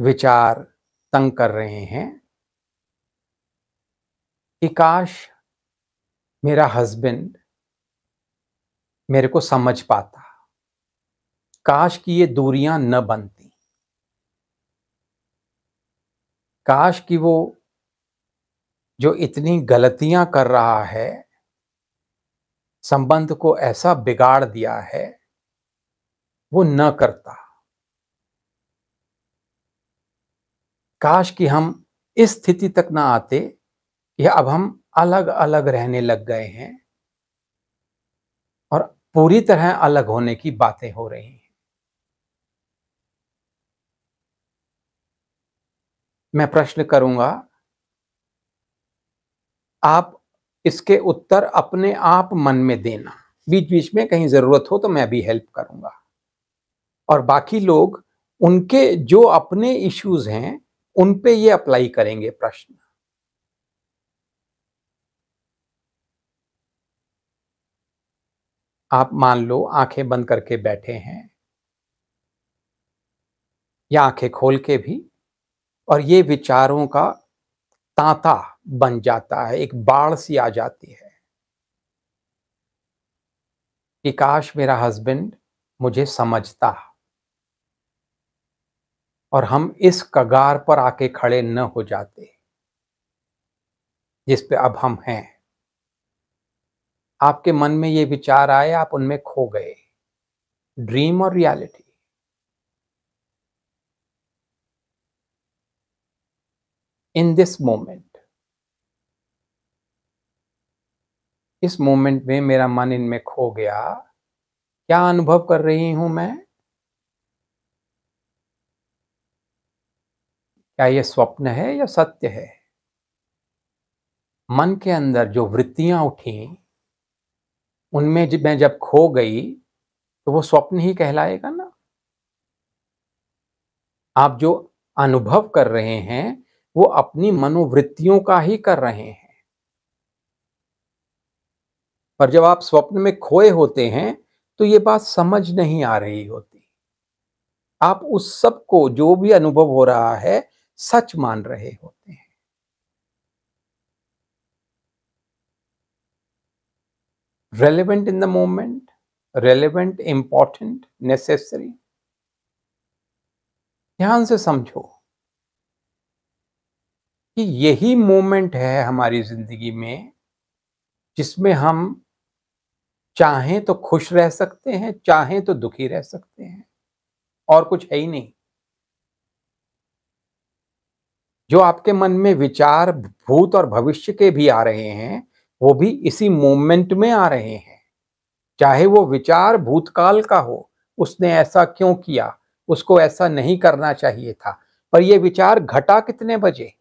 विचार तंग कर रहे हैं कि काश मेरा हस्बैंड मेरे को समझ पाता काश की ये दूरियां न बनती काश की वो जो इतनी गलतियां कर रहा है संबंध को ऐसा बिगाड़ दिया है वो न करता काश कि हम इस स्थिति तक ना आते या अब हम अलग अलग रहने लग गए हैं और पूरी तरह अलग होने की बातें हो रही हैं मैं प्रश्न करूंगा आप इसके उत्तर अपने आप मन में देना बीच बीच में कहीं ज़रूरत हो तो मैं भी हेल्प करूंगा और बाकी लोग उनके जो अपने इश्यूज हैं उन पे ये अप्लाई करेंगे प्रश्न आप मान लो आंखें बंद करके बैठे हैं या आंखें खोल के भी और ये विचारों का तांता बन जाता है एक बाढ़ सी आ जाती है कि काश मेरा हस्बैंड मुझे समझता और हम इस कगार पर आके खड़े न हो जाते जिस पे अब हम हैं आपके मन में ये विचार आए आप उनमें खो गए ड्रीम और रियलिटी in this moment इस मोमेंट में मेरा मन इनमें खो गया क्या अनुभव कर रही हूं मैं क्या यह स्वप्न है या सत्य है मन के अंदर जो वृत्तियां उठी उनमें जब मैं जब खो गई तो वो स्वप्न ही कहलाएगा ना आप जो अनुभव कर रहे हैं वो अपनी मनोवृत्तियों का ही कर रहे हैं पर जब आप स्वप्न में खोए होते हैं तो ये बात समझ नहीं आ रही होती आप उस सब को जो भी अनुभव हो रहा है सच मान रहे होते हैं relevant in the moment relevant important necessary ध्यान से समझो कि यही मोमेंट है हमारी जिंदगी में जिसमें हम चाहें तो खुश रह सकते हैं चाहें तो दुखी रह सकते हैं और कुछ है ही नहीं जो आपके मन में विचार भूत और भविष्य के भी आ रहे हैं वो भी इसी मोमेंट में आ रहे हैं चाहे वो विचार भूतकाल का हो उसने ऐसा क्यों किया उसको ऐसा नहीं करना चाहिए था पर ये विचार घटा कितने बजे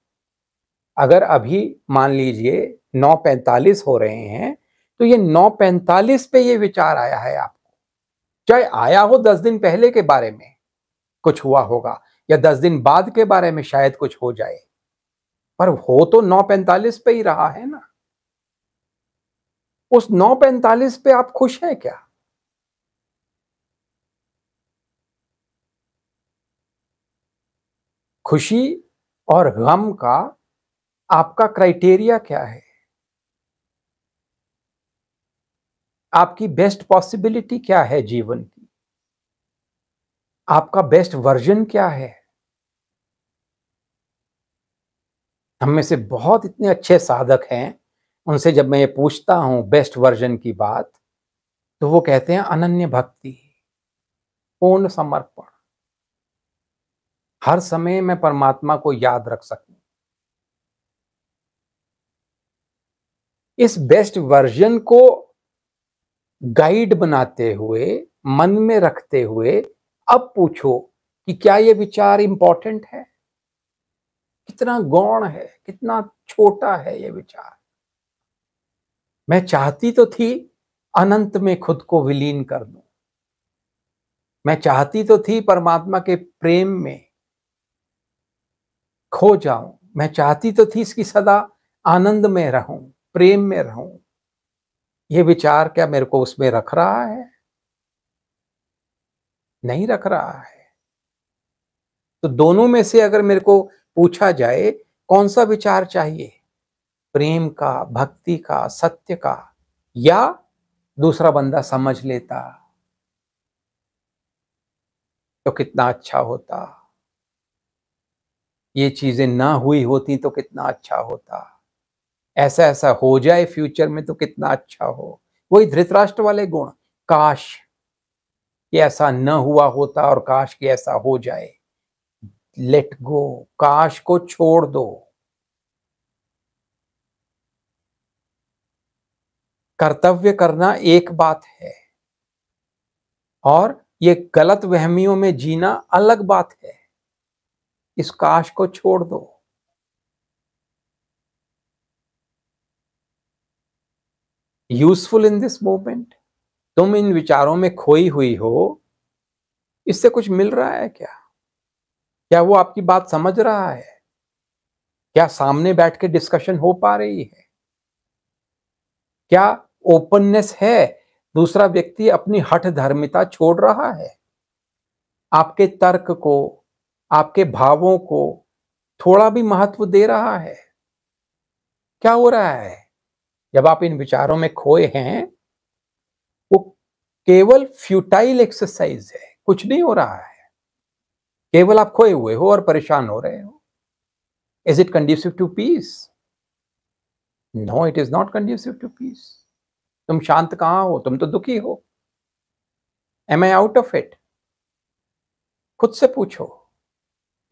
अगर अभी मान लीजिए 9:45 हो रहे हैं तो ये 9:45 पे ये विचार आया है आपको चाहे आया हो दस दिन पहले के बारे में कुछ हुआ होगा या दस दिन बाद के बारे में शायद कुछ हो जाए पर हो तो 9:45 पे ही रहा है ना उस 9:45 पे आप खुश हैं क्या खुशी और गम का आपका क्राइटेरिया क्या है आपकी बेस्ट पॉसिबिलिटी क्या है जीवन की आपका बेस्ट वर्जन क्या है हम में से बहुत इतने अच्छे साधक हैं उनसे जब मैं ये पूछता हूं बेस्ट वर्जन की बात तो वो कहते हैं अनन्य भक्ति पूर्ण समर्पण हर समय मैं परमात्मा को याद रख सकूं इस बेस्ट वर्जन को गाइड बनाते हुए मन में रखते हुए अब पूछो कि क्या यह विचार इंपॉर्टेंट है कितना गौण है कितना छोटा है यह विचार मैं चाहती तो थी अनंत में खुद को विलीन कर दूं मैं चाहती तो थी परमात्मा के प्रेम में खो जाऊं मैं चाहती तो थी इसकी सदा आनंद में रहूं प्रेम में रहूं ये विचार क्या मेरे को उसमें रख रहा है नहीं रख रहा है तो दोनों में से अगर मेरे को पूछा जाए कौन सा विचार चाहिए प्रेम का भक्ति का सत्य का या दूसरा बंदा समझ लेता तो कितना अच्छा होता ये चीजें ना हुई होती तो कितना अच्छा होता ऐसा ऐसा हो जाए फ्यूचर में तो कितना अच्छा हो वही धृतराष्ट्र वाले गुण काश कि ऐसा न हुआ होता और काश कि ऐसा हो जाए लेट गो काश को छोड़ दो कर्तव्य करना एक बात है और ये गलत वहमियों में जीना अलग बात है इस काश को छोड़ दो यूजफुल इन दिस मोमेंट तुम इन विचारों में खोई हुई हो इससे कुछ मिल रहा है क्या क्या वो आपकी बात समझ रहा है क्या सामने बैठ के डिस्कशन हो पा रही है क्या ओपननेस है दूसरा व्यक्ति अपनी हठ धर्मिता छोड़ रहा है आपके तर्क को आपके भावों को थोड़ा भी महत्व दे रहा है क्या हो रहा है जब आप इन विचारों में खोए हैं वो केवल फ्यूटाइल एक्सरसाइज है कुछ नहीं हो रहा है केवल आप खोए हुए हो और परेशान हो रहे हो is it conducive to peace no it is not conducive to peace तुम शांत कहां हो तुम तो दुखी हो am I out of it खुद से पूछो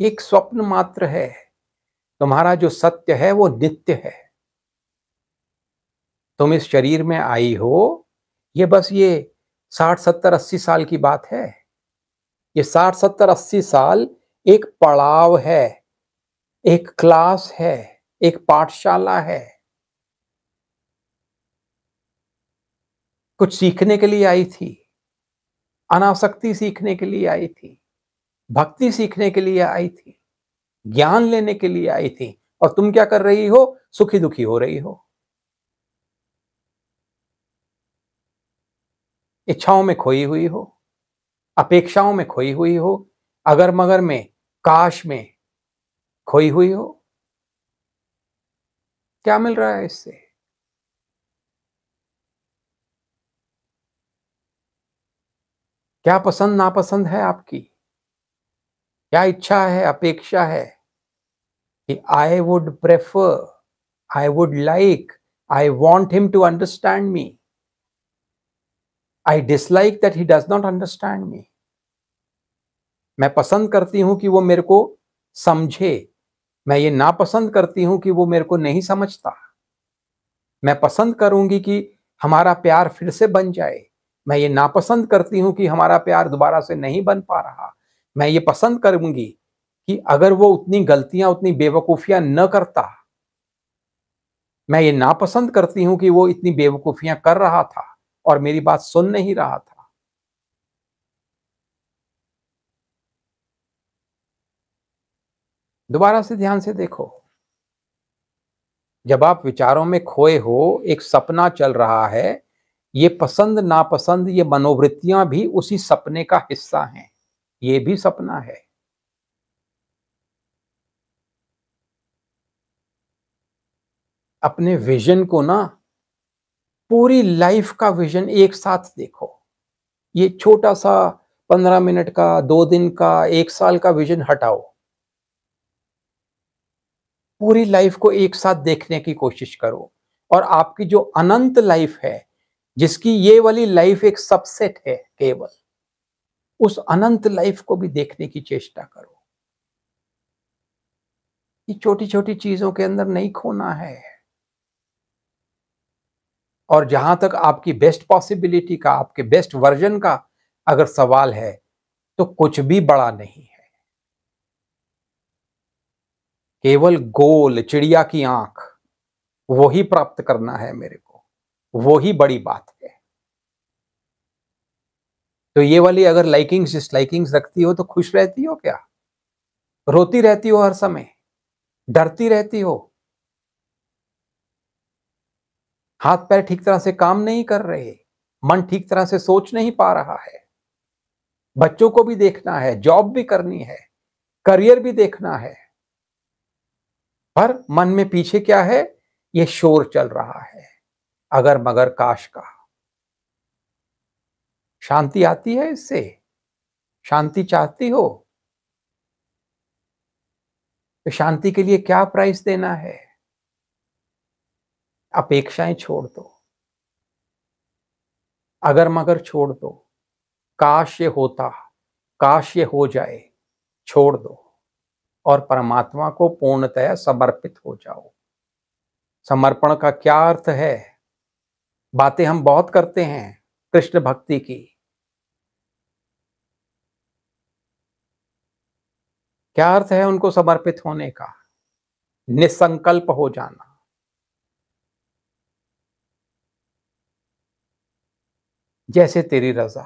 एक स्वप्न मात्र है तुम्हारा जो सत्य है वो नित्य है तुम इस शरीर में आई हो ये बस ये साठ सत्तर अस्सी साल की बात है ये साठ सत्तर अस्सी साल एक पड़ाव है एक क्लास है एक पाठशाला है कुछ सीखने के लिए आई थी अनासक्ति सीखने के लिए आई थी भक्ति सीखने के लिए आई थी ज्ञान लेने के लिए आई थी और तुम क्या कर रही हो सुखी दुखी हो रही हो इच्छाओं में खोई हुई हो अपेक्षाओं में खोई हुई हो अगर मगर में काश में खोई हुई हो क्या मिल रहा है इससे क्या पसंद नापसंद है आपकी क्या इच्छा है अपेक्षा है कि I would prefer I would like I want him to understand me I dislike that he does not understand me मैं पसंद करती हूं कि वो मेरे को समझे मैं ये नापसंद करती हूं कि वो मेरे को नहीं समझता मैं पसंद करूंगी कि हमारा प्यार फिर से बन जाए मैं ये नापसंद करती हूं कि हमारा प्यार दोबारा से नहीं बन पा रहा मैं ये पसंद करूंगी कि अगर वो उतनी गलतियां उतनी बेवकूफियां न करता मैं ये नापसंद करती हूं कि वो इतनी बेवकूफियां कर रहा था और मेरी बात सुन नहीं रहा था दोबारा से ध्यान से देखो जब आप विचारों में खोए हो एक सपना चल रहा है ये पसंद नापसंद ये मनोवृत्तियां भी उसी सपने का हिस्सा हैं ये भी सपना है अपने विजन को ना पूरी लाइफ का विजन एक साथ देखो ये छोटा सा पंद्रह मिनट का दो दिन का एक साल का विजन हटाओ पूरी लाइफ को एक साथ देखने की कोशिश करो और आपकी जो अनंत लाइफ है जिसकी ये वाली लाइफ एक सबसेट है केवल उस अनंत लाइफ को भी देखने की चेष्टा करो ये छोटी छोटी चीजों के अंदर नहीं खोना है और जहां तक आपकी बेस्ट पॉसिबिलिटी का आपके बेस्ट वर्जन का अगर सवाल है तो कुछ भी बड़ा नहीं है केवल गोल चिड़िया की आंख वो ही प्राप्त करना है मेरे को वो ही बड़ी बात है तो ये वाली अगर लाइकिंग्स डिसलाइकिंग्स रखती हो तो खुश रहती हो क्या रोती रहती हो हर समय डरती रहती हो हाथ पैर ठीक तरह से काम नहीं कर रहे मन ठीक तरह से सोच नहीं पा रहा है बच्चों को भी देखना है जॉब भी करनी है करियर भी देखना है पर मन में पीछे क्या है ये शोर चल रहा है अगर मगर काश का शांति आती है इससे शांति चाहती हो तो शांति के लिए क्या प्राइस देना है अपेक्षाएं छोड़ दो अगर मगर छोड़ दो काश ये होता काश ये हो जाए छोड़ दो और परमात्मा को पूर्णतया समर्पित हो जाओ समर्पण का क्या अर्थ है बातें हम बहुत करते हैं कृष्ण भक्ति की क्या अर्थ है उनको समर्पित होने का निसंकल्प हो जाना जैसे तेरी रजा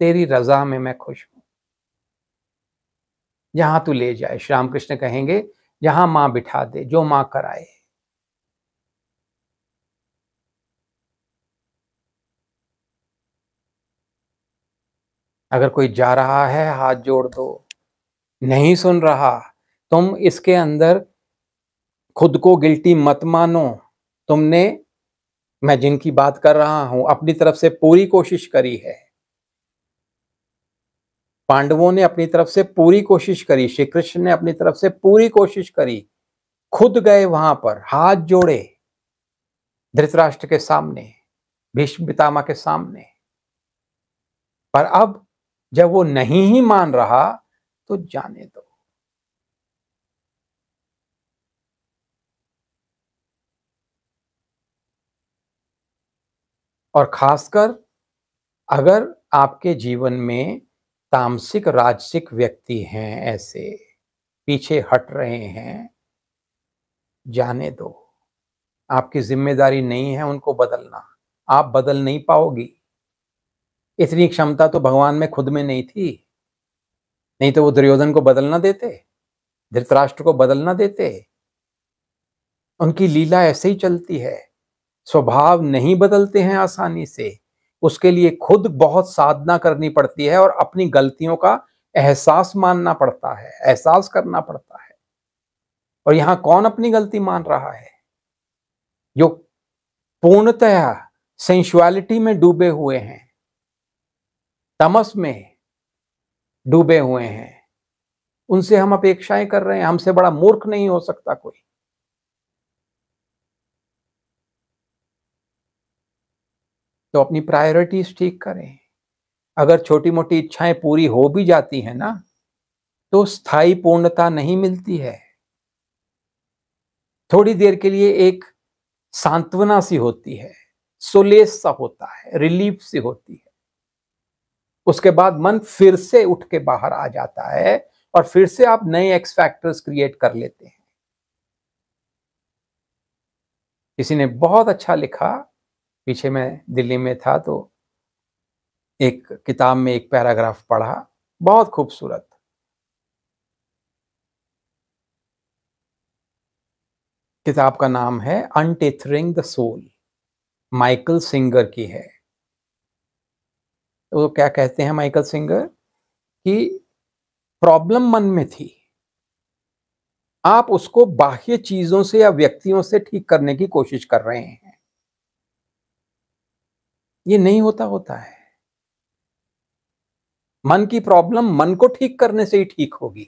तेरी रजा में मैं खुश हूं जहां तू ले जाए श्री राम कृष्ण कहेंगे जहां मां बिठा दे जो मां कराए अगर कोई जा रहा है हाथ जोड़ दो नहीं सुन रहा तुम इसके अंदर खुद को गिल्टी मत मानो तुमने मैं जिनकी बात कर रहा हूं अपनी तरफ से पूरी कोशिश करी है पांडवों ने अपनी तरफ से पूरी कोशिश करी श्री कृष्ण ने अपनी तरफ से पूरी कोशिश करी खुद गए वहां पर हाथ जोड़े धृतराष्ट्र के सामने भीष्म पितामा के सामने पर अब जब वो नहीं ही मान रहा तो जाने दो और खासकर अगर आपके जीवन में तामसिक राजसिक व्यक्ति हैं ऐसे पीछे हट रहे हैं जाने दो आपकी जिम्मेदारी नहीं है उनको बदलना आप बदल नहीं पाओगी इतनी क्षमता तो भगवान में खुद में नहीं थी नहीं तो वो दुर्योधन को बदलना देते धृतराष्ट्र को बदलना देते उनकी लीला ऐसे ही चलती है स्वभाव नहीं बदलते हैं आसानी से उसके लिए खुद बहुत साधना करनी पड़ती है और अपनी गलतियों का एहसास मानना पड़ता है एहसास करना पड़ता है और यहां कौन अपनी गलती मान रहा है जो पूर्णतया सेंशुअलिटी में डूबे हुए हैं तमस में डूबे हुए हैं उनसे हम अपेक्षाएं कर रहे हैं हमसे बड़ा मूर्ख नहीं हो सकता कोई तो अपनी प्रायोरिटीज ठीक करें अगर छोटी मोटी इच्छाएं पूरी हो भी जाती हैं ना तो स्थायी पूर्णता नहीं मिलती है थोड़ी देर के लिए एक सांत्वना सी होती है सोलेस सा होता है रिलीफ सी होती है उसके बाद मन फिर से उठ के बाहर आ जाता है और फिर से आप नए एक्स फैक्टर्स क्रिएट कर लेते हैं किसी ने बहुत अच्छा लिखा पीछे मैं दिल्ली में था तो एक किताब में एक पैराग्राफ पढ़ा बहुत खूबसूरत किताब का नाम है untethering the soul Michael Singer की है तो क्या कहते हैं माइकल सिंगर कि प्रॉब्लम मन में थी आप उसको बाह्य चीजों से या व्यक्तियों से ठीक करने की कोशिश कर रहे हैं ये नहीं होता होता है मन की प्रॉब्लम मन को ठीक करने से ही ठीक होगी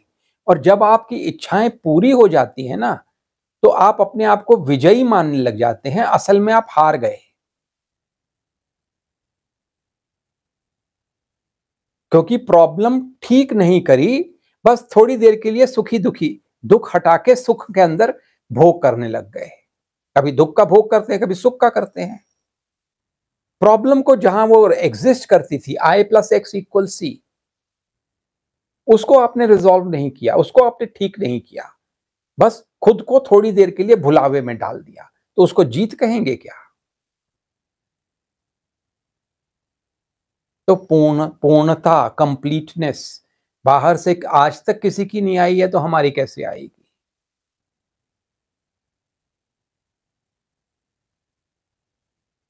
और जब आपकी इच्छाएं पूरी हो जाती है ना तो आप अपने आप को विजयी मानने लग जाते हैं असल में आप हार गए क्योंकि प्रॉब्लम ठीक नहीं करी बस थोड़ी देर के लिए सुखी दुखी दुख हटा के सुख के अंदर भोग करने लग गए कभी दुख का भोग करते हैं कभी सुख का करते हैं प्रॉब्लम को जहां वो एग्जिस्ट करती थी I plus X equal C उसको आपने रिजॉल्व नहीं किया उसको आपने ठीक नहीं किया बस खुद को थोड़ी देर के लिए भुलावे में डाल दिया तो उसको जीत कहेंगे क्या तो पूर्ण पूर्णता कंप्लीटनेस बाहर से आज तक किसी की नहीं आई है तो हमारी कैसे आएगी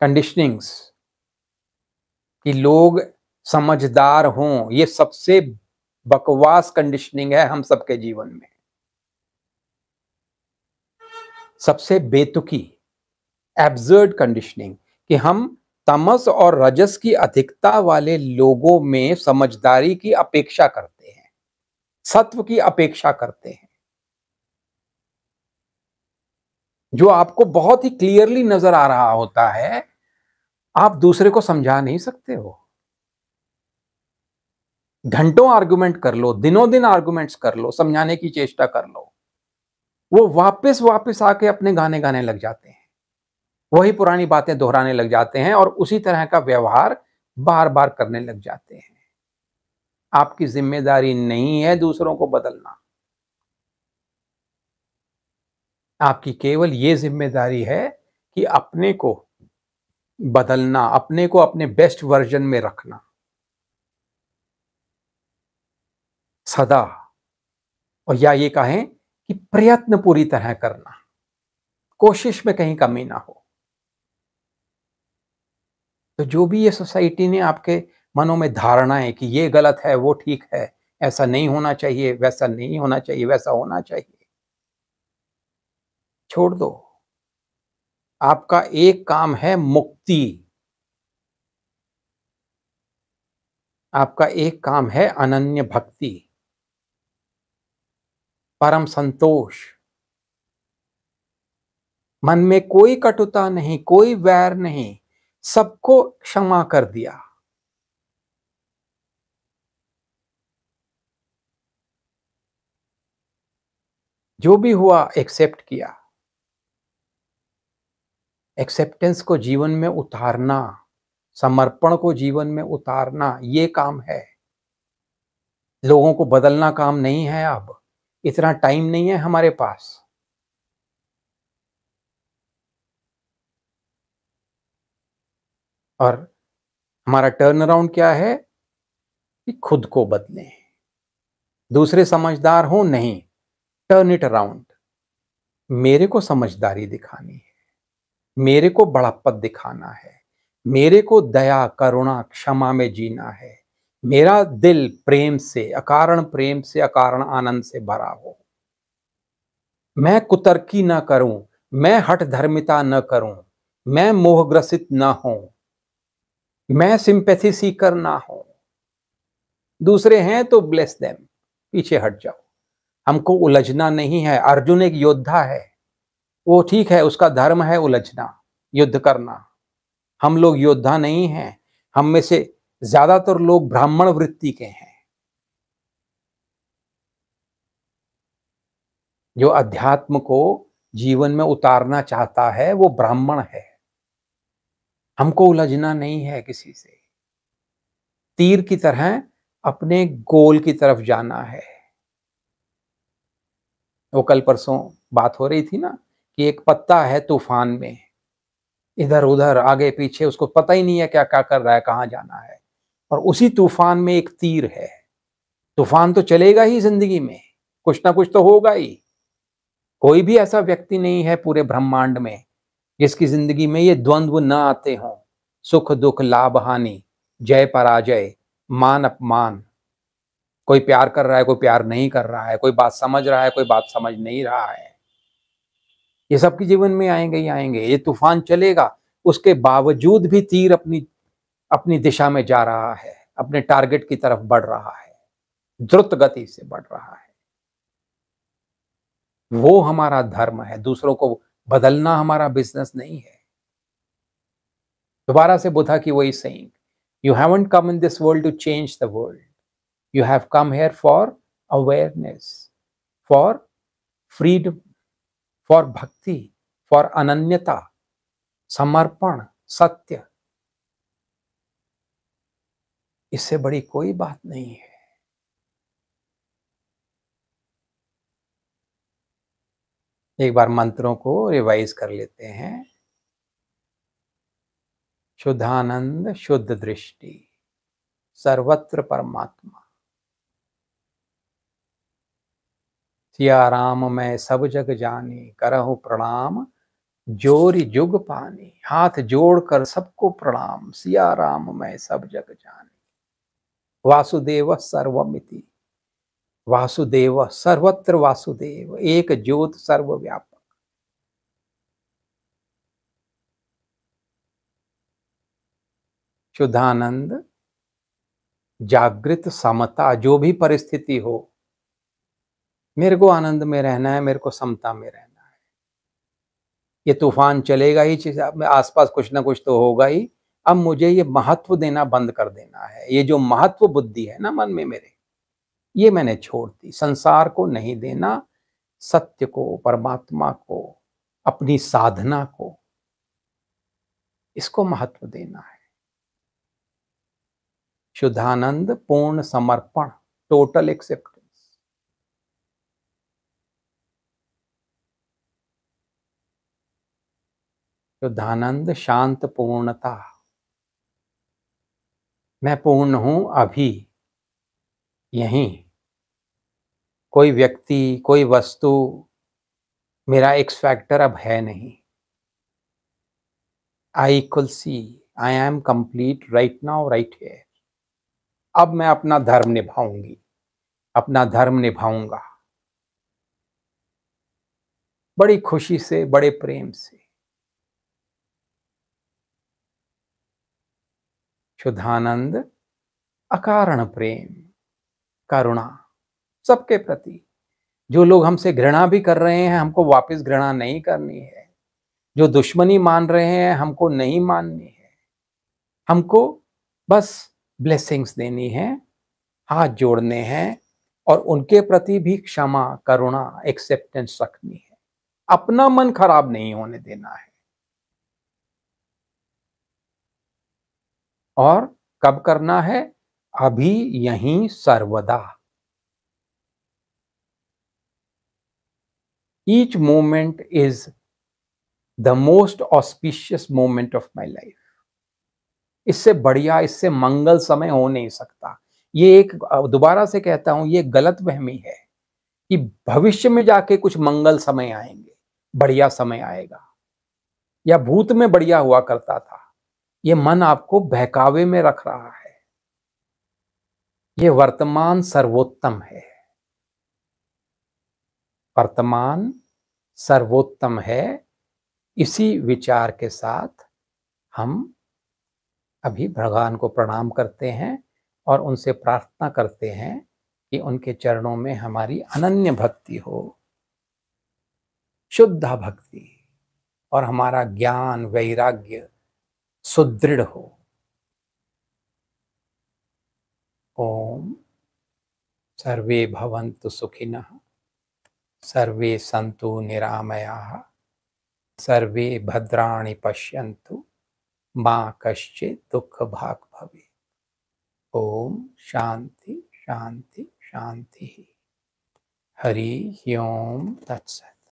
कंडीशनिंग्स कि लोग समझदार हों ये सबसे बकवास कंडीशनिंग है हम सबके जीवन में सबसे बेतुकी एब्जर्ड कंडीशनिंग कि हम तमस और रजस की अधिकता वाले लोगों में समझदारी की अपेक्षा करते हैं सत्व की अपेक्षा करते हैं जो आपको बहुत ही क्लियरली नजर आ रहा होता है आप दूसरे को समझा नहीं सकते हो घंटों आर्गुमेंट कर लो दिनों दिन आर्गुमेंट्स कर लो समझाने की चेष्टा कर लो वो वापस वापस आके अपने गाने गाने लग जाते हैं वही पुरानी बातें दोहराने लग जाते हैं और उसी तरह का व्यवहार बार बार करने लग जाते हैं आपकी जिम्मेदारी नहीं है दूसरों को बदलना आपकी केवल ये जिम्मेदारी है कि अपने को बदलना अपने को अपने बेस्ट वर्जन में रखना सदा और या ये कहें कि प्रयत्न पूरी तरह करना कोशिश में कहीं कमी ना हो तो जो भी ये सोसाइटी ने आपके मनों में धारणाएं कि ये गलत है वो ठीक है ऐसा नहीं होना चाहिए वैसा नहीं होना चाहिए वैसा होना चाहिए छोड़ दो आपका एक काम है मुक्ति आपका एक काम है अनन्य भक्ति परम संतोष मन में कोई कटुता नहीं कोई वैर नहीं सबको क्षमा कर दिया जो भी हुआ एक्सेप्ट किया एक्सेप्टेंस को जीवन में उतारना समर्पण को जीवन में उतारना ये काम है लोगों को बदलना काम नहीं है अब इतना टाइम नहीं है हमारे पास और हमारा टर्न अराउंड क्या है कि खुद को बदले दूसरे समझदार हो नहीं टर्न इट अराउंड मेरे को समझदारी दिखानी है मेरे को बड़प्पत दिखाना है मेरे को दया करुणा क्षमा में जीना है मेरा दिल प्रेम से अकारण प्रेम से अकारण आनंद से भरा हो मैं कुतर्की ना करूं मैं हट धर्मिता न करूं मैं मोहग्रसित ना हो मैं सिंपैथी सीकर ना हो दूसरे हैं तो ब्लेस देम पीछे हट जाओ हमको उलझना नहीं है अर्जुन एक योद्धा है वो ठीक है उसका धर्म है उलझना युद्ध करना हम लोग योद्धा नहीं हैं हम में से ज्यादातर लोग ब्राह्मण वृत्ति के हैं जो अध्यात्म को जीवन में उतारना चाहता है वो ब्राह्मण है हमको उलझना नहीं है किसी से तीर की तरह अपने गोल की तरफ जाना है वो कल परसों बात हो रही थी ना कि एक पत्ता है तूफान में इधर उधर आगे पीछे उसको पता ही नहीं है क्या क्या कर रहा है कहाँ जाना है और उसी तूफान में एक तीर है तूफान तो चलेगा ही जिंदगी में कुछ ना कुछ तो होगा ही कोई भी ऐसा व्यक्ति नहीं है पूरे ब्रह्मांड में जिसकी जिंदगी में ये द्वंद्व ना आते हों सुख दुख लाभ हानि जय पराजय मान अपमान कोई प्यार कर रहा है कोई प्यार नहीं कर रहा है कोई बात समझ रहा है कोई बात समझ नहीं रहा है ये सबके जीवन में आएंगे ही आएंगे ये तूफान चलेगा उसके बावजूद भी तीर अपनी अपनी दिशा में जा रहा है अपने टारगेट की तरफ बढ़ रहा है द्रुत गति से बढ़ रहा है वो हमारा धर्म है दूसरों को बदलना हमारा बिजनेस नहीं है दोबारा से बुधा की वही saying you haven't come in this world to change the world you have come here for awareness for freedom for bhakti for ananyata समर्पण सत्य इससे बड़ी कोई बात नहीं है एक बार मंत्रों को रिवाइज कर लेते हैं शुद्धानंद शुद्ध दृष्टि सर्वत्र परमात्मा सिया राम मैं सब जग जानी करहु प्रणाम जोरी जुग पानी हाथ जोड़कर सबको प्रणाम सिया राम मैं सब जग जानी वासुदेव सर्वमिति वासुदेव सर्वत्र वासुदेव एक ज्योत सर्वव्यापक शुद्धानंद जागृत समता जो भी परिस्थिति हो मेरे को आनंद में रहना है मेरे को समता में रहना है ये तूफान चलेगा ही चीज आसपास कुछ ना कुछ तो होगा ही अब मुझे ये महत्व देना बंद कर देना है ये जो महत्व बुद्धि है ना मन में मेरे ये मैंने छोड़ दी संसार को नहीं देना सत्य को परमात्मा को अपनी साधना को इसको महत्व देना है शुद्धानंद पूर्ण समर्पण टोटल एक्सेप्ट शुद्धानंद तो शांत पूर्णता मैं पूर्ण हूं अभी यही कोई व्यक्ति कोई वस्तु मेरा एक्स फैक्टर अब है नहीं I equal C I am complete right now right here अब मैं अपना धर्म निभाऊंगी अपना धर्म निभाऊंगा बड़ी खुशी से बड़े प्रेम से शुद्धानंद अकारण प्रेम करुणा सबके प्रति जो लोग हमसे घृणा भी कर रहे हैं हमको वापस घृणा नहीं करनी है जो दुश्मनी मान रहे हैं हमको नहीं माननी है हमको बस ब्लेसिंग्स देनी है हाथ जोड़ने हैं और उनके प्रति भी क्षमा करुणा एक्सेप्टेंस रखनी है अपना मन खराब नहीं होने देना है और कब करना है अभी यहीं सर्वदा each moment is the most auspicious moment of my life इससे बढ़िया इससे मंगल समय हो नहीं सकता ये एक दोबारा से कहता हूं ये गलत वहमी है कि भविष्य में जाके कुछ मंगल समय आएंगे बढ़िया समय आएगा या भूत में बढ़िया हुआ करता था ये मन आपको बहकावे में रख रहा है ये वर्तमान सर्वोत्तम है वर्तमान सर्वोत्तम है इसी विचार के साथ हम अभी भगवान को प्रणाम करते हैं और उनसे प्रार्थना करते हैं कि उनके चरणों में हमारी अनन्य भक्ति हो शुद्ध भक्ति और हमारा ज्ञान वैराग्य सुदृढ़ हो ओम सर्वे भवन्तु सुखिनः सर्वे सन्तु निरामयाः सर्वे भद्राणि पश्यन्तु मा कश्चित् दुःखभाक् भवेत् ओम शांति शांति शांति हरि ओम तत्सत्